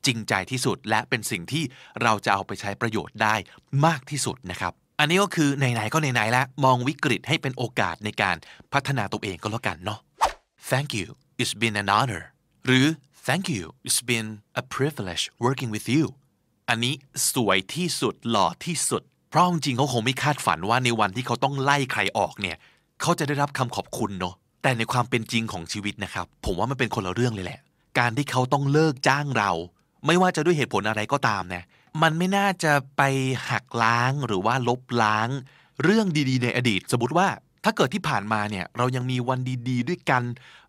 จริงใจที่สุดและเป็นสิ่งที่เราจะเอาไปใช้ประโยชน์ได้มากที่สุดนะครับอันนี้ก็คือไหนๆก็ไหนๆแล้ว มองวิกฤตให้เป็นโอกาสในการพัฒนาตัวเองก็แล้วกันเนาะ Thank you it's been an honor หรือ Thank you it's been a privilege working with you อันนี้สวยที่สุดหล่อที่สุด เพราะจริงเขาคงไม่คาดฝันว่าในวันที่เขาต้องไล่ใครออกเนี่ยเขาจะได้รับคำขอบคุณเนาะ แต่ในความเป็นจริงของชีวิตนะครับ ผมว่ามันเป็นคนละเรื่องเลยแหละ การที่เขาต้องเลิกจ้างเรา ไม่ว่าจะด้วยเหตุผลอะไรก็ตามนะมันไม่น่าจะไปหักล้างหรือว่าลบล้าง เรื่องดีๆ ในอดีต สมมติว่าถ้าเกิดที่ผ่านมาเนี่ยเรายังมีวันดีๆ ด้วยกัน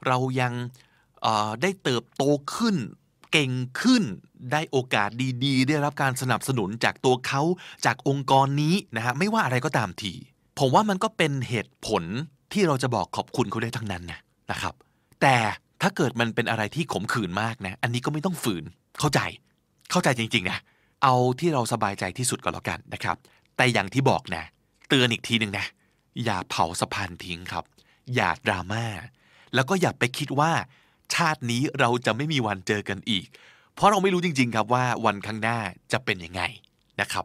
เรายังได้เติบโตขึ้น เก่งขึ้นได้โอกาสดีๆได้รับการสนับสนุนจากตัวเขาจากองค์กรนี้นะฮะไม่ว่าอะไรก็ตามทีผมว่ามันก็เป็นเหตุผลที่เราจะบอกขอบคุณเขาได้ทั้งนั้นนะนะครับ แต่ถ้าเกิดมันเป็นอะไรที่ขมขื่นมากนะอันนี้ก็ไม่ต้องฝืนเข้าใจเข้าใจจริงๆนะเอาที่เราสบายใจที่สุดก็แล้วกันนะครับ แต่อย่างที่บอกนะ เตือนอีกทีหนึ่งนะ อย่าเผาสะพานทิ้งครับ อย่าดราม่า แล้วก็อย่าไปคิดว่าชาตินี้เราจะไม่มีวันเจอกันอีก เพราะเราไม่รู้จริงๆครับว่าวันข้างหน้าจะเป็นยังไงนะครับ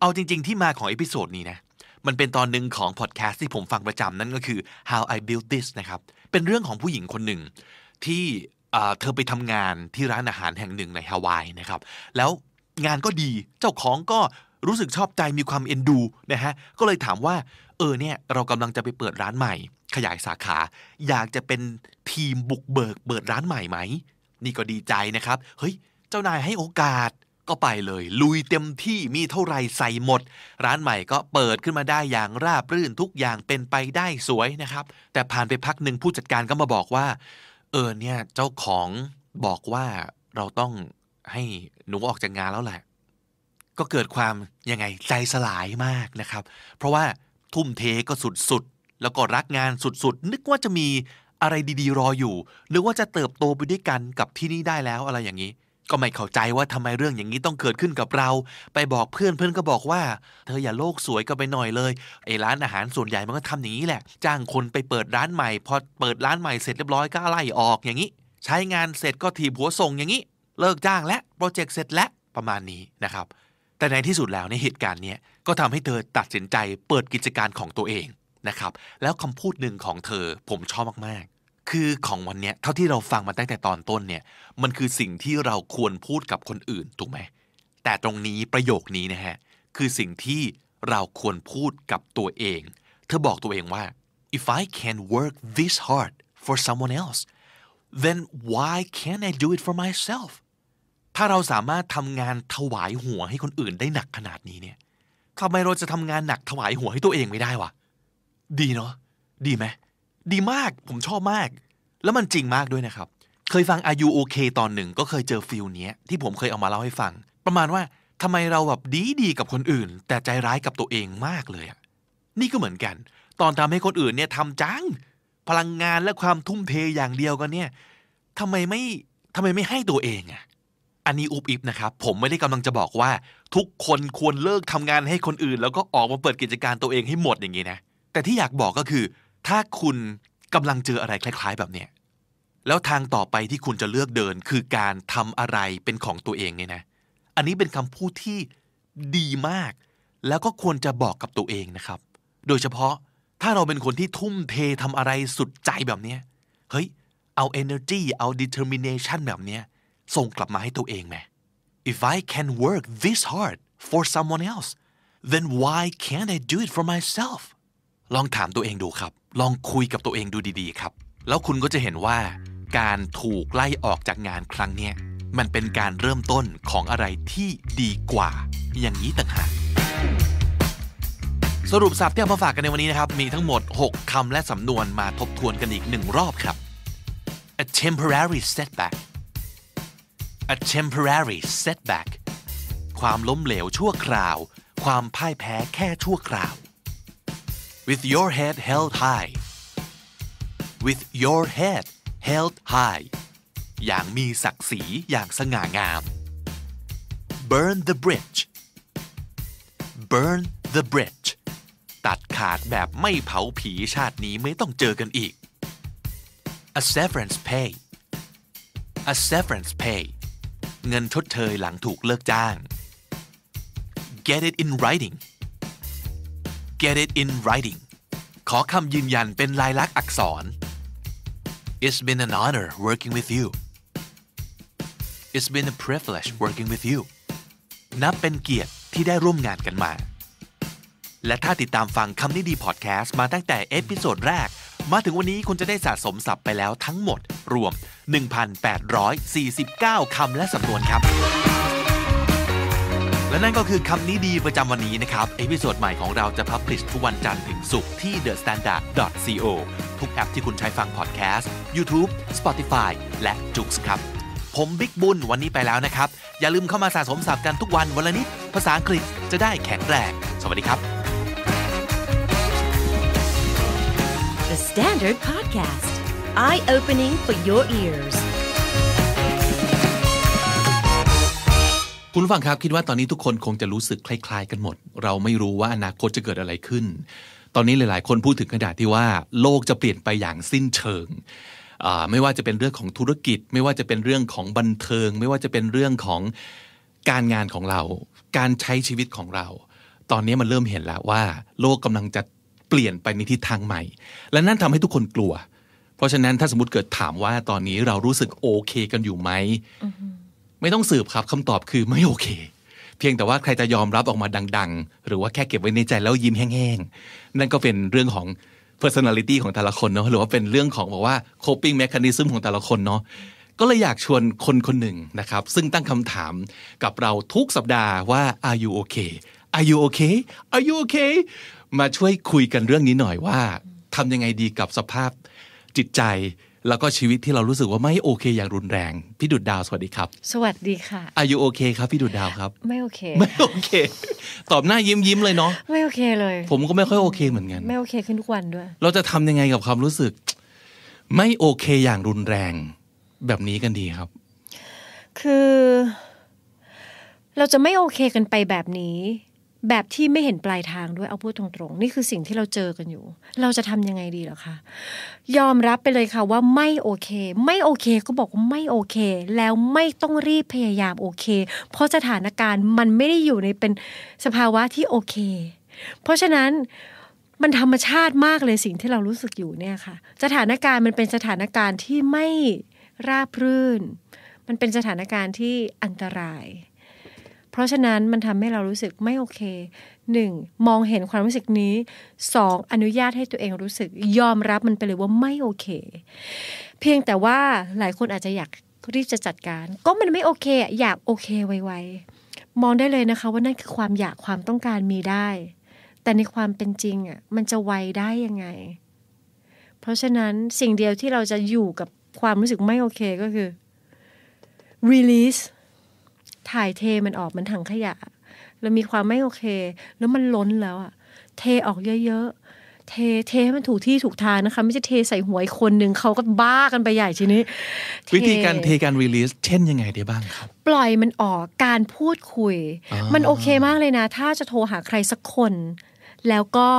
เอาจริงๆที่มาของเอพิโซดนี้นะ มันเป็นตอนหนึ่งของพอดแคสต์ที่ผมฟังประจำนั่นก็คือ how I built this นะครับ เป็นเรื่องของผู้หญิงคนหนึ่งที่เธอไปทำงานที่ร้านอาหารแห่งหนึ่งในฮาวายนะครับ แล้วงานก็ดี เจ้าของก็รู้สึกชอบใจมีความเอ็นดูนะฮะ ก็เลยถามว่า เออเนี่ยเรากำลังจะไปเปิดร้านใหม่ ขยายสาขา อยากจะเป็นทีมบุกเบิก เปิดร้านใหม่ไหม นี่ก็ดีใจนะครับ เฮ้ย เจ้านายให้โอกาสก็ไปเลยลุยเต็มที่มีเท่าไรใส่หมด ร้านใหม่ก็เปิดขึ้นมาได้อย่างราบรื่นทุกอย่างเป็นไปได้สวยนะครับ แต่ผ่านไปพักหนึ่งผู้จัดการก็มาบอกว่า เออเนี่ยเจ้าของบอกว่าเราต้องให้หนูออกจากงานแล้วแหละ ก็เกิดความยังไงใจสลายมากนะครับ เพราะว่าทุ่มเทก็สุดๆแล้วก็รักงานสุดๆ นึกว่าจะมีอะไรดีๆรออยู่ นึกว่าจะเติบโตไปด้วยกันกับที่นี่ได้แล้วอะไรอย่างนี้ ก็ไม่เข้าใจว่าทำไมเรื่องอย่างนี้ต้องเกิดขึ้นกับเรา ไปบอกเพื่อนเพื่อนก็บอกว่า เธออย่าโลกสวยก็ไปหน่อยเลยไอ้ร้านอาหารส่วนใหญ่มันก็ทำอย่างนี้แหละ จ้างคนไปเปิดร้านใหม่ พอเปิดร้านใหม่เสร็จเรียบร้อยก็ไล่ออกอย่างนี้ ใช้งานเสร็จก็ถีบหัวส่งอย่างนี้เลิกจ้างและโปรเจกต์เสร็จแล้วประมาณนี้นะครับแต่ในที่สุดแล้วในเหตุการณ์นี้ก็ทำให้เธอตัดสินใจเปิดกิจการของตัวเองนะครับแล้วคำพูดหนึ่งของเธอผมชอบมากๆ คือของวันนี้เท่าที่เราฟังมาตั้งแต่ตอนต้นเนี่ยมันคือสิ่งที่เราควรพูดกับคนอื่นถูกไหมแต่ตรงนี้ประโยคนี้นะฮะคือสิ่งที่เราควรพูดกับตัวเอง เธอบอกตัวเองว่า if I can work this hard for someone else then why can't I do it for myself ถ้าเราสามารถทำงานถวายหัวให้คนอื่นได้หนักขนาดนี้เนี่ยทำไมเราจะทำงานหนักถวายหัวให้ตัวเองไม่ได้วะ ดีเนาะดีไหม ดีมาก ผมชอบมาก แล้วมันจริงมากด้วยนะครับ เคยฟังอายุโอเคตอนหนึ่งก็เคยเจอฟิลเนี้ยที่ผมเคยเอามาเล่าให้ฟัง ประมาณว่าทำไมเราแบบดีดีกับคนอื่น แต่ใจร้ายกับตัวเองมากเลยอะนี่ก็เหมือนกัน ตอนทำให้คนอื่นเนี่ยทำจัง พลังงานและความทุ่มเทอย่างเดียวกันเนี่ยทำไมไม่ทำไมไม่ให้ตัวเองอะอันนี้อุบอิบนะครับผมไม่ได้กำลังจะบอกว่า ทุกคนควรเลิกทำงานให้คนอื่น แล้วก็ออกมาเปิดกิจการตัวเองให้หมดอย่างนี้นะแต่ที่อยากบอกก็คือ ถ้าคุณกำลังเจออะไรคล้าย ๆแบบเนี้ยแล้วทางต่อไปที่คุณจะเลือกเดินคือการทำอะไรเป็นของตัวเองเนี่ยนะอันนี้เป็นคำพูดที่ดีมาก แล้วก็ควรจะบอกกับตัวเองนะครับโดยเฉพาะถ้าเราเป็นคนที่ทุ่มเททำอะไรสุดใจแบบเนี้ยเฮ้ยเอา energy เอา determination แบบเนี้ยส่งกลับมาให้ตัวเองไหม if I can work this hard for someone else then why can't I do it for myself ลองถามตัวเองดูครับ ลองคุยกับตัวเองดูดีๆครับ แล้วคุณก็จะเห็นว่า การถูกไล่ออกจากงานครั้งนี้มันเป็นการเริ่มต้นของอะไรที่ดีกว่าอย่างนี้ต่างหาก สรุปสับที่เอามาฝากกันในวันนี้นะครับ มีทั้งหมด 6 คำและสำนวนมาทบทวนกันอีกหนึ่งรอบครับ a temporary setback a temporary setback ความล้มเหลวชั่วคราว ความพ่ายแพ้แค่ชั่วคราว with your head held high with your head held high อย่างมีศักดิ์ศรีอย่างสง่างาม burn the bridge burn the bridge ตัดขาดแบบไม่เผาผีชาตินี้ไม่ต้องเจอกันอีก a severance pay a severance pay เงินชดเชยหลังถูกเลิกจ้าง get it in writing get it in writing ขอคำยืนยันเป็นลายลักษณ์อักษร it's been an honor working with you it's been a privilege working with you นับเป็นเกียรติที่ได้ร่วมงานกันมา และถ้าติดตามฟังคำนี้ดีพอดแคสต์มาตั้งแต่เอพิโซดแรก มาถึงวันนี้คุณจะได้สะสมศัพท์ไปแล้วทั้งหมดรวม1,849 คำและสำนวนครับ และนั่นก็คือคำนี้ดีประจำวันนี้นะครับ เอพิโซดใหม่ของเราจะพับลิชทุกวันจันทร์ถึงศุกร์ที่ thestandard.co ทุกแอปที่คุณใช้ฟังพอดแคสต์ YouTube Spotify และ j ุ x ครับ ผมบิ๊กบุญวันนี้ไปแล้วนะครับ อย่าลืมเข้ามาสะสมศัพท์กันทุกวันวันละนิดภาษาอังกฤษจะได้แข็งแรงสวัสดีครับ The Standard Podcast Eye-opening for your ears คุณฟังครับคิดว่าตอนนี้ทุกคนคงจะรู้สึกคล้ายๆ กันหมด เราไม่รู้ว่าอนาคตจะเกิดอะไรขึ้น ตอนนี้หลาย ๆ คนพูดถึงกระดาษที่ว่า โลกจะเปลี่ยนไปอย่างสิ้นเชิง ไม่ว่าจะเป็นเรื่องของธุรกิจ ไม่ว่าจะเป็นเรื่องของบันเทิง ไม่ว่าจะเป็นเรื่องของการงานของเรา การใช้ชีวิตของเรา ตอนนี้มันเริ่มเห็นแล้วว่า โลกกำลังจะเปลี่ยนไปในทิศทางใหม่ และนั่นทำให้ทุกคนกลัวราะฉะนั้นถ้า สมมติเกิดถามว่าตอนนี้เรารู้สึกโอเค กันอยู่ไหมไม่ต้องสืบครับคำตอบคือไม่โอเค เพียงแต่ว่าใครจะยอมรับออกมาดัง ๆ หรือว่าแค่เก็บไว้ในใจแล้วยิ้มแห้ง ๆ นั่นก็เป็นเรื่องของ personality ของแต่ละคนเนาะหรือว่าเป็นเรื่องของบอกว่า coping mechanism ของแต่ละคนเนาะก็เลยอยากชวนคนคนหนึ่งนะครับซึ่งตั้งคำถามกับเราทุกสัปดาห์ว่า are you okay are you okay are you okay มาช่วยคุยกันเรื่องนี้หน่อยว่าทำยังไงดีกับสภาพจิตใจแล้วก็ชีวิตที่เรารู้สึกว่าไม่โอเค อย่างรุนแรง พี่ดุดดาวสวัสดีครับ สวัสดีค่ะอายุโอเคครับพี่ดุดดาวครับ ไม่โอเคไม่โอเคตอบหน้ายิ้มยิ้มเลยเนาะไม่โอเคเลยผมก็ไม่ค่อยโอเคเหมือนกัน ไม่โอเคขึ้นทุกวันด้วย เราจะทำยังไงกับความรู้สึก ไม่โอเคอย่างรุนแรงแบบนี้กันดีครับ คือ เราจะไม่โอเคกันไปแบบนี้แบบที่ไม่เห็นปลายทางด้วยเอาพูดตรง ๆ นี่คือสิ่งที่เราเจอกันอยู่ เราจะทำยังไงดีหรอคะ ยอมรับไปเลยค่ะว่าไม่โอเค ไม่โอเคก็บอกว่าไม่โอเค แล้วไม่ต้องรีบพยายามโอเค เพราะสถานการณ์มันไม่ได้อยู่ในเป็นสภาวะที่โอเค เพราะฉะนั้นมันธรรมชาติมากเลยสิ่งที่เรารู้สึกอยู่เนี่ยค่ะ สถานการณ์มันเป็นสถานการณ์ที่ไม่ราบรื่น มันเป็นสถานการณ์ที่อันตรายเพราะฉะนั้นมันทำให้เรารู้สึกไม่โอเค 1. มองเห็นความรู้สึกนี้ 2. อนุญาตให้ตัวเองรู้สึก ยอมรับมันไปเลยว่าไม่โอเค เพียงแต่ว่าหลายคนอาจจะอยากรีบจะจัดการ ก็มันไม่โอเคอยากโอเคไวๆมองได้เลยนะคะ ว่านั่นคือความอยากความต้องการมีได้ แต่ในความเป็นจริงอ่ะมันจะไวได้ยังไง เพราะฉะนั้นสิ่งเดียวที่เราจะอยู่กับความรู้สึกไม่โอเคก็คือ release ถ่ายเทมันออกมันถังขยะ แล้วมีความไม่โอเค แล้วมันล้นแล้วอะเทออกเยอะๆเทเทให้มันถูกที่ถูกทางนะคะไม่ใช่เทใส่หัวคนหนึ่งเขาก็บ้ากันไปใหญ่ทีนี้ วิธีการเทการรีลิสเช่นยังไงได้บ้างครับปล่อยมันออกการพูดคุย มันโอเคมากเลยนะ ถ้าจะโทรหาใครสักคน แล้วก็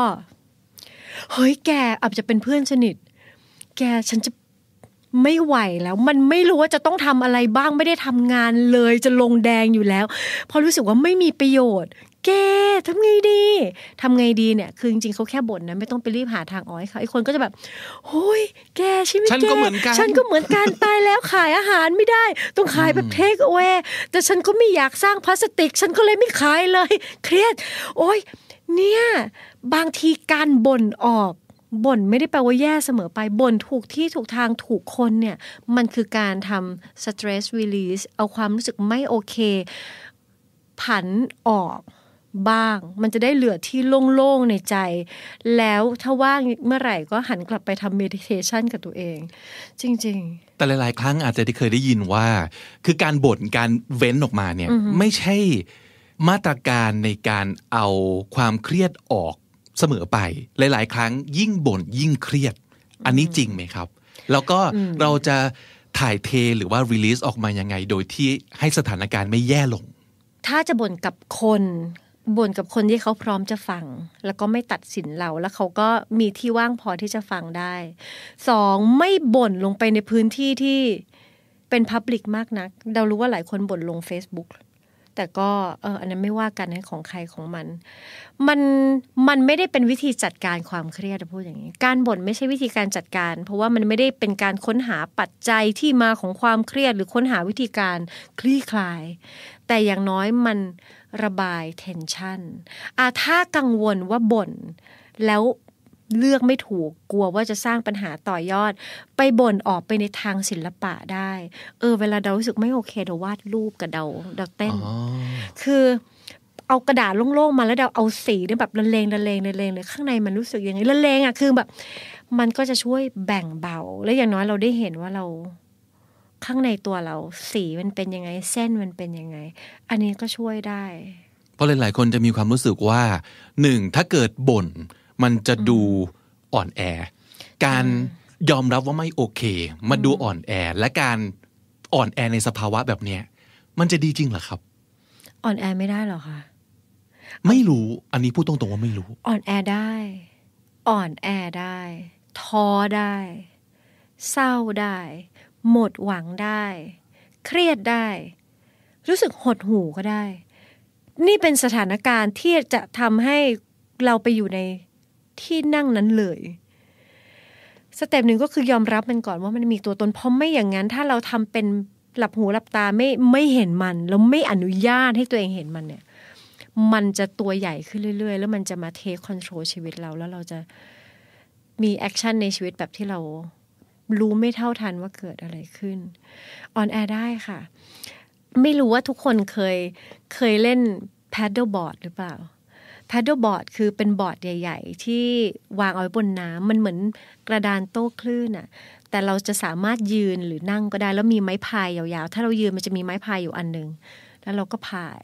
เฮ้ยแกอาจจะเป็นเพื่อนสนิทแกฉันจะไม่ไหวแล้ว มันไม่รู้ว่าจะต้องทำอะไรบ้างไม่ได้ทำงานเลยจะลงแดงอยู่แล้ว พอรู้สึกว่าไม่มีประโยชน์ แกทำไงดีทำไงดีเนี่ย คือจริงๆเขาแค่บ่นนะไม่ต้องไปรีบหาทางอ้อยเขาไอ้คนก็จะแบบโอ้ยแกใช่ไหมแกฉันก็เหมือนกัน ฉันก็เหมือนกัน ตายแล้วขายอาหารไม่ได้ ต้องขายแบบเทคเอาวแต่ฉันก็ไม่อยากสร้างพลาสติก ฉันก็เลยไม่ขายเลย เครียด โอ้ยเนี่ยบางทีการบ่นออกบ่นไม่ได้แปลว่าแย่เสมอไปบ่นถูกที่ถูกทางถูกคนเนี่ย มันคือการทำ stress release เอาความรู้สึกไม่โอเค ผันออกบ้าง มันจะได้เหลือที่โล่งๆในใจ แล้วถ้าว่างเมื่อไหร่ก็หันกลับไปทำ meditation กับตัวเอง จริงๆ แต่หลายๆครั้งอาจจะได้เคยได้ยินว่า คือการบ่นการเว้นออกมาเนี่ย ไม่ใช่มาตรการในการเอาความเครียดออกเสมอไปหลาย ๆ ครั้งยิ่งบ่นยิ่งเครียด อันนี้จริงไหมครับ แล้วก็เราจะถ่ายเทหรือว่ารีลิสออกมายังไงโดยที่ให้สถานการณ์ไม่แย่ลง ถ้าจะบ่นกับคนบ่นกับคนที่เขาพร้อมจะฟัง แล้วก็ไม่ตัดสินเรา แล้วเขาก็มีที่ว่างพอที่จะฟังได้สองไม่บ่นลงไปในพื้นที่ที่เป็นพับลิกมากนักเรารู้ว่าหลายคนบ่นลง Facebook แต่ก็เอออันนั้นไม่ว่ากันนะของใครของมันมัน มันไม่ได้เป็นวิธีจัดการความเครียดพูดอย่างนี้การบ่นไม่ใช่วิธีการจัดการ เพราะว่ามันไม่ได้เป็นการค้นหาปัจจัยที่มาของความเครียด หรือค้นหาวิธีการคลี่คลายแต่อย่างน้อยมันระบายเทนชันอ่ถ้ากังวลว่าบ่นแล้วเลือกไม่ถูกกลัวว่าจะสร้างปัญหาต่อยอด ไปบ่นออกไปในทางศิลปะได้ เออเวลาเรารู้สึกไม่โอเคเราวาดรูปกับเดาเดาเต้นคือ เอากระดาษโล่งๆมาแล้วเดาเอาสีเนี่ยแบบละเลงละเลงละเลงเลยข้างในมันรู้สึกยังไงละเลงอ่ะคือแบบ มันก็จะช่วยแบ่งเบา และอย่างน้อยเราได้เห็นว่าเราข้างในตัวเราสีมันเป็นยังไง เส้นมันเป็นยังไง อันนี้ก็ช่วยได้ เพราะหลายๆคนจะมีความรู้สึกว่าหนึ่งถ้าเกิดบ่นมันจะดูอ่อนแอ การยอมรับว่าไม่โอเค มาดูอ่อนแอและการอ่อนแอในสภาวะแบบเนี้ยมันจะดีจริงเหรอครับ อ่อนแอไม่ได้หรอคะไม่รู้อันนี้พูดตรงๆว่าไม่รู้ อ่อนแอได้ อ่อนแอได้ท้อได้ เศร้าได้ หมดหวังได้ เครียดได้ รู้สึกหดหูก็ได้ นี่เป็นสถานการณ์ที่จะทำให้เราไปอยู่ในที่นั่งนั้นเลย สเต็ปหนึ่งก็คือยอมรับมันก่อนว่ามันมีตัวตน เพราะไม่อย่างนั้น ถ้าเราทำเป็นหลับหูหลับตาไม่ไม่เห็นมัน แล้วไม่อนุญาตให้ตัวเองเห็นมันเนี่ย มันจะตัวใหญ่ขึ้นเรื่อยๆ แล้วมันจะมาเทคคอนโทรลชีวิตเราแล้วเราจะมีแอคชั่นในชีวิตแบบที่เรารู้ไม่เท่าทัน ว่าเกิดอะไรขึ้นออนแอร์ได้ค่ะ ไม่รู้ว่าทุกคนเคยเคยเล่นแพดเดิลบอร์ดหรือเปล่าพดเดิลบอร์ดคือเป็นบอร์ดใหญ่ ๆ ที่วางเอาไว้บนน้ำมันเหมือนกระดานโต้คลื่นอะแต่เราจะสามารถยืนหรือนั่งก็ได้แล้วมีไม้พายยาว ๆ ถ้าเรายืนมันจะมีไม้พายอยู่อันหนึ่งแล้วเราก็พาย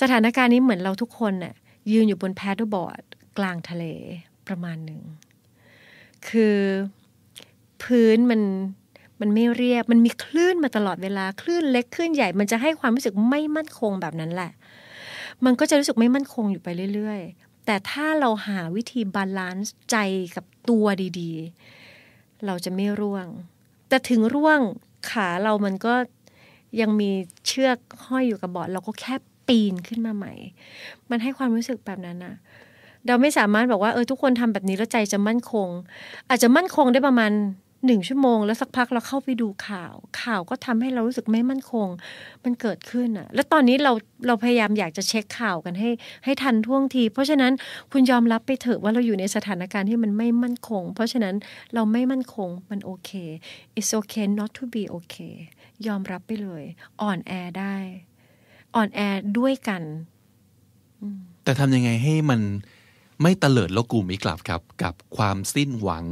สถานการณ์นี้เหมือนเราทุกคนน่ะยืนอยู่บนแพดเดิลบอร์ดกลางทะเลประมาณหนึ่ง คือพื้นมันมันไม่เรียบมันมีคลื่นมาตลอดเวลา คลื่นเล็กคลื่นใหญ่ มันจะให้ความรู้สึกไม่มั่นคงแบบนั้นแหละมันก็จะรู้สึกไม่มั่นคงอยู่ไปเรื่อยๆ แต่ถ้าเราหาวิธีบาลานซ์ใจกับตัวดีๆ เราจะไม่ร่วง แต่ถึงร่วงขาเรา มันก็ยังมีเชือกห้อยอยู่กับบอร์ดเราก็แค่ปีนขึ้นมาใหม่ มันให้ความรู้สึกแบบนั้นนะเราไม่สามารถบอกว่าเออทุกคนทำแบบนี้แล้วใจจะมั่นคง อาจจะมั่นคงได้ประมาณหนึ่งชั่วโมงแล้วสักพักเราเข้าไปดูข่าว ข่าวก็ทำให้เรารู้สึกไม่มั่นคง มันเกิดขึ้นอะแล้วตอนนี้เราเราพยายามอยากจะเช็คข่าวกันให้ให้ทันท่วงที เพราะฉะนั้นคุณยอมรับไปเถอะว่าเราอยู่ในสถานการณ์ที่มันไม่มั่นคง เพราะฉะนั้นเราไม่มั่นคง มันโอเค it's okay not to be okay ยอมรับไปเลย อ่อนแอได้ อ่อนแอด้วยกันแต่ทำยังไงให้มันไม่ตลิดแล้วกูมีกลับครับ กับความสิ้นหวัง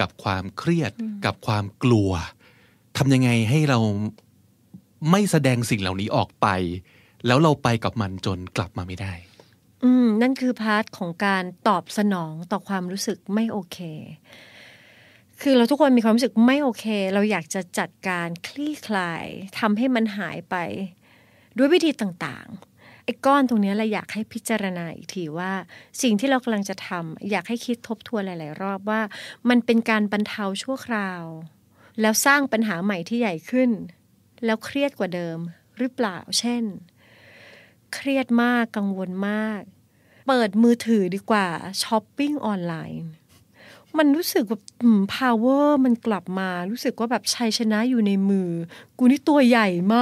กับความเครียด กับความกลัวทำยังไงให้เราไม่แสดงสิ่งเหล่านี้ออกไป แล้วเราไปกับมันจนกลับมาไม่ได้ อืมนั่นคือพาร์ทของการตอบสนองต่อความรู้สึกไม่โอเค คือเราทุกคนมีความรู้สึกไม่โอเค เราอยากจะจัดการคลี่คลายทำให้มันหายไป ด้วยวิธีต่างๆไอ้ก้อนตรงนี้เราอยากให้พิจารณาอีกทีว่า สิ่งที่เรากำลังจะทำอยากให้คิดทบทวนหลายๆรอบว่า มันเป็นการบรรเทาชั่วคราว แล้วสร้างปัญหาใหม่ที่ใหญ่ขึ้น แล้วเครียดกว่าเดิมหรือเปล่า เช่น เครียดมากกังวลมาก เปิดมือถือดีกว่าช้อปปิ้งออนไลน์มันรู้สึกแบบพาวเวอร์มันกลับมา รู้สึกว่าแบบชัยชนะอยู่ในมือกูนี่ตัวใหญ่ม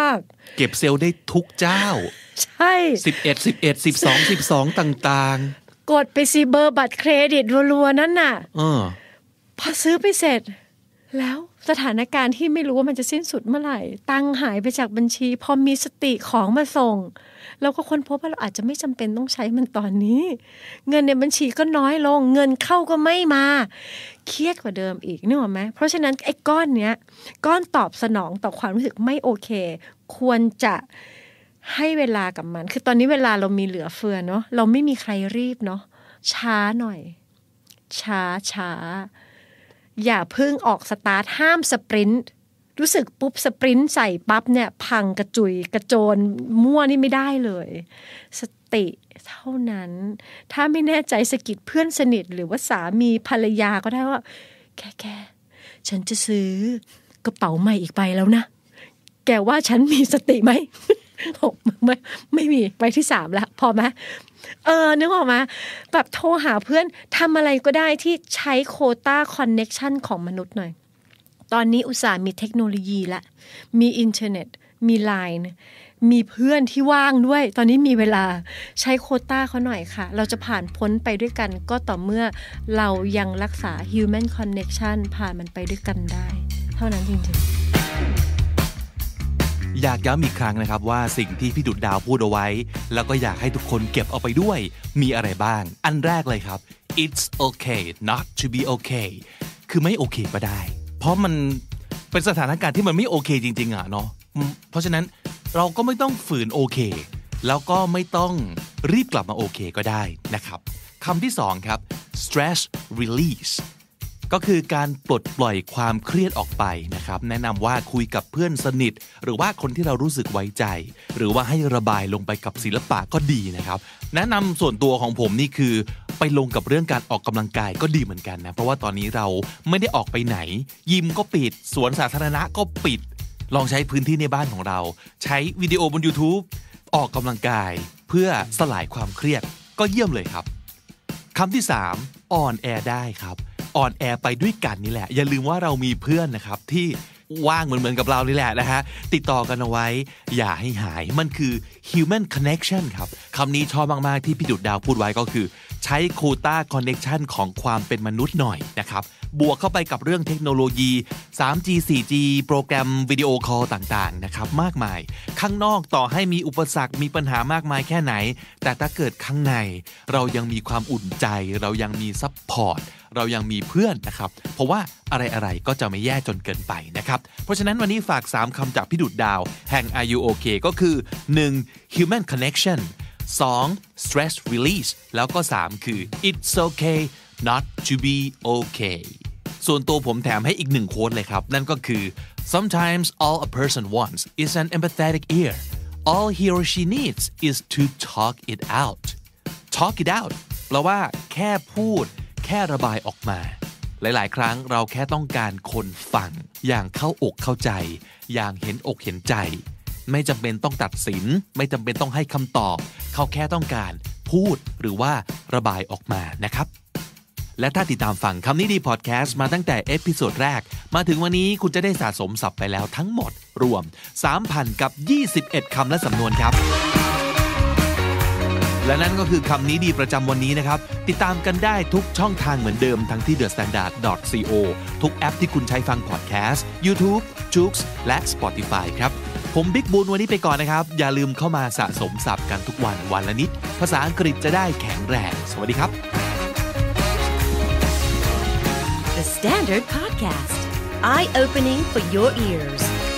าก เก็บเซลล์ได้ทุกเจ้าใช่สิบเอ็ดสิบเอ็ดสิบสองสิบสองต่าง ๆ กดไปสิเบอร์บัตรเครดิตรัว ๆ นั่น น่ะอพอซื้อไปเสร็จ แล้วสถานการณ์ที่ไม่รู้ว่ามันจะสิ้นสุดเมื่อไหร่ ตังหายไปจากบัญชี พอมีสติของมาส่งเราก็ค้นพบว่าเราอาจจะไม่จำเป็นต้องใช้มันตอนนี้ เงินในบัญชีก็น้อยลง เงินเข้าก็ไม่มา เครียดกว่าเดิมอีกนึกออกไหมเพราะฉะนั้นไอ้ก้อนเนี้ย ก้อนตอบสนองต่อความรู้สึกไม่โอเค ควรจะให้เวลากับมัน คือตอนนี้เวลาเรามีเหลือเฟือเนาะ เราไม่มีใครรีบเนาะ ช้าหน่อย ช้าช้า อย่าเพิ่งออกสตาร์ท ห้ามสปรินต์รู้สึกปุ๊บ สปรินต์ใส่ปั๊บเนี่ย พังกระจุยกระโจนมั่วนี่ไม่ได้เลย สติเท่านั้น ถ้าไม่แน่ใจสกิดเพื่อนสนิท หรือว่าสามีภรรยาก็ได้ว่า แกแกฉันจะซื้อกระเป๋าใหม่อีกใบแล้วนะ แกว่าฉันมีสติไหมไม่ไม่มี ไปที่สามแล้ว พอไหม เออ นึกออกมาแบบโทรหาเพื่อน ทำอะไรก็ได้ที่ใช้โคต้าคอนเน็ชันของมนุษย์หน่อย ตอนนี้อุตส่าห์มีเทคโนโลยีละ มีอินเทอร์เน็ต มีไลน์ มีเพื่อนที่ว่างด้วย ตอนนี้มีเวลา ใช้โคต้าเขาหน่อยค่ะ เราจะผ่านพ้นไปด้วยกัน ก็ต่อเมื่อเรายังรักษา human connection ผ่านมันไปด้วยกันได้ เท่านั้นจริงๆอยากย้ำอีกครั้งนะครับว่าสิ่งที่พี่ดุดดาวพูดเอาไว้ แล้วก็อยากให้ทุกคนเก็บเอาไปด้วยมีอะไรบ้างอันแรกเลยครับ it's okay not to be okay คือไม่โอเคก็ได้ เพราะมันเป็นสถานการณ์ที่มันไม่โอเคจริงๆอ่ะเนาะเพราะฉะนั้นเราก็ไม่ต้องฝืนโอเคแล้วก็ไม่ต้องรีบกลับมาโอเคก็ได้นะครับคำที่สองครับ stress release ก็คือการปลดปล่อยความเครียดออกไปนะครับ แนะนำว่าคุยกับเพื่อนสนิทหรือว่าคนที่เรารู้สึกไว้ใจ หรือว่าให้ระบายลงไปกับศิลปะก็ดีนะครับ แนะนำส่วนตัวของผมนี่คือ ไปลงกับเรื่องการออกกำลังกายก็ดีเหมือนกันนะเพราะว่าตอนนี้เราไม่ได้ออกไปไหน ยิมก็ปิด สวนสาธารณะก็ปิด ลองใช้พื้นที่ในบ้านของเรา ใช้วิดีโอบน YouTube ออกกำลังกาย เพื่อสลายความเครียดก็เยี่ยมเลยครับคำที่3อ่อนแอได้ครับออนแอร์ไปด้วยกันนี่แหละ อย่าลืมว่าเรามีเพื่อนนะครับ ที่ว่างเหมือนเหมือนกับเรานี่แหละนะฮะติดต่อกันเอาไว้ อย่าให้หายมันคือ human connection ครับคำนี้ชอบมากๆที่พี่ดุดดาวพูดไว้ก็คือ ใช้โคต้า connection ของความเป็นมนุษย์หน่อยนะครับบวกเข้าไปกับเรื่องเทคโนโลยี 3G 4G โปรแกรม วิดีโอคอลต่างๆ นะครับมากมาย ข้างนอกต่อให้มีอุปสรรค มีปัญหามากมายแค่ไหน แต่ถ้าเกิดข้างใน เรายังมีความอุ่นใจ เรายังมีซัพพอร์ต เรายังมีเพื่อนนะครับ เพราะว่าอะไร ๆ ก็จะไม่แย่จนเกินไปนะครับเพราะฉะนั้นวันนี้ฝาก 3คํำจากพี่ดุดดาวแห่ง i u OK ก็คือ 1. human connection 2. stress release แล้วก็ 3 คือ it's okay not to be okay ส่วนตัวผมแถมให้อีกหนึ่งโค้ดเลยครับ นั่นก็คือ sometimes all a person wants is an empathetic ear all he or she needs is to talk it out talk it out แปลว่า แค่พูด แค่ระบายออกมา หลายๆ ครั้งเราแค่ต้องการคนฟัง อย่างเข้าอกเข้าใจ อย่างเห็นอกเห็นใจ ไม่จำเป็นต้องตัดสิน ไม่จำเป็นต้องให้คำตอบ เขาแค่ต้องการ พูดหรือว่าระบายออกมานะครับและถ้าติดตามฟังคำนี้ดี พอดแคสต์ มาตั้งแต่เอพิโซดแรก มาถึงวันนี้คุณจะได้สะสมศัพท์ไปแล้วทั้งหมด รวม 3,000 กับ 21 คำและสำนวนครับ และนั่นก็คือคำนี้ดีประจำวันนี้นะครับ ติดตามกันได้ทุกช่องทางเหมือนเดิม ทั้งที่ thestandard.co ทุกแอปที่คุณใช้ฟังพอดแคสต์ YouTube, j o o x และ Spotify ครับ ผมบิ๊กบูลวันนี้ไปก่อนนะครับ อย่าลืมเข้ามาสะสมศัพท์กันทุกวันวันละนิด ภาษาอังกฤษจะได้แข็งแรง สวัสดีครับ The Standard Podcast, eye opening for your ears.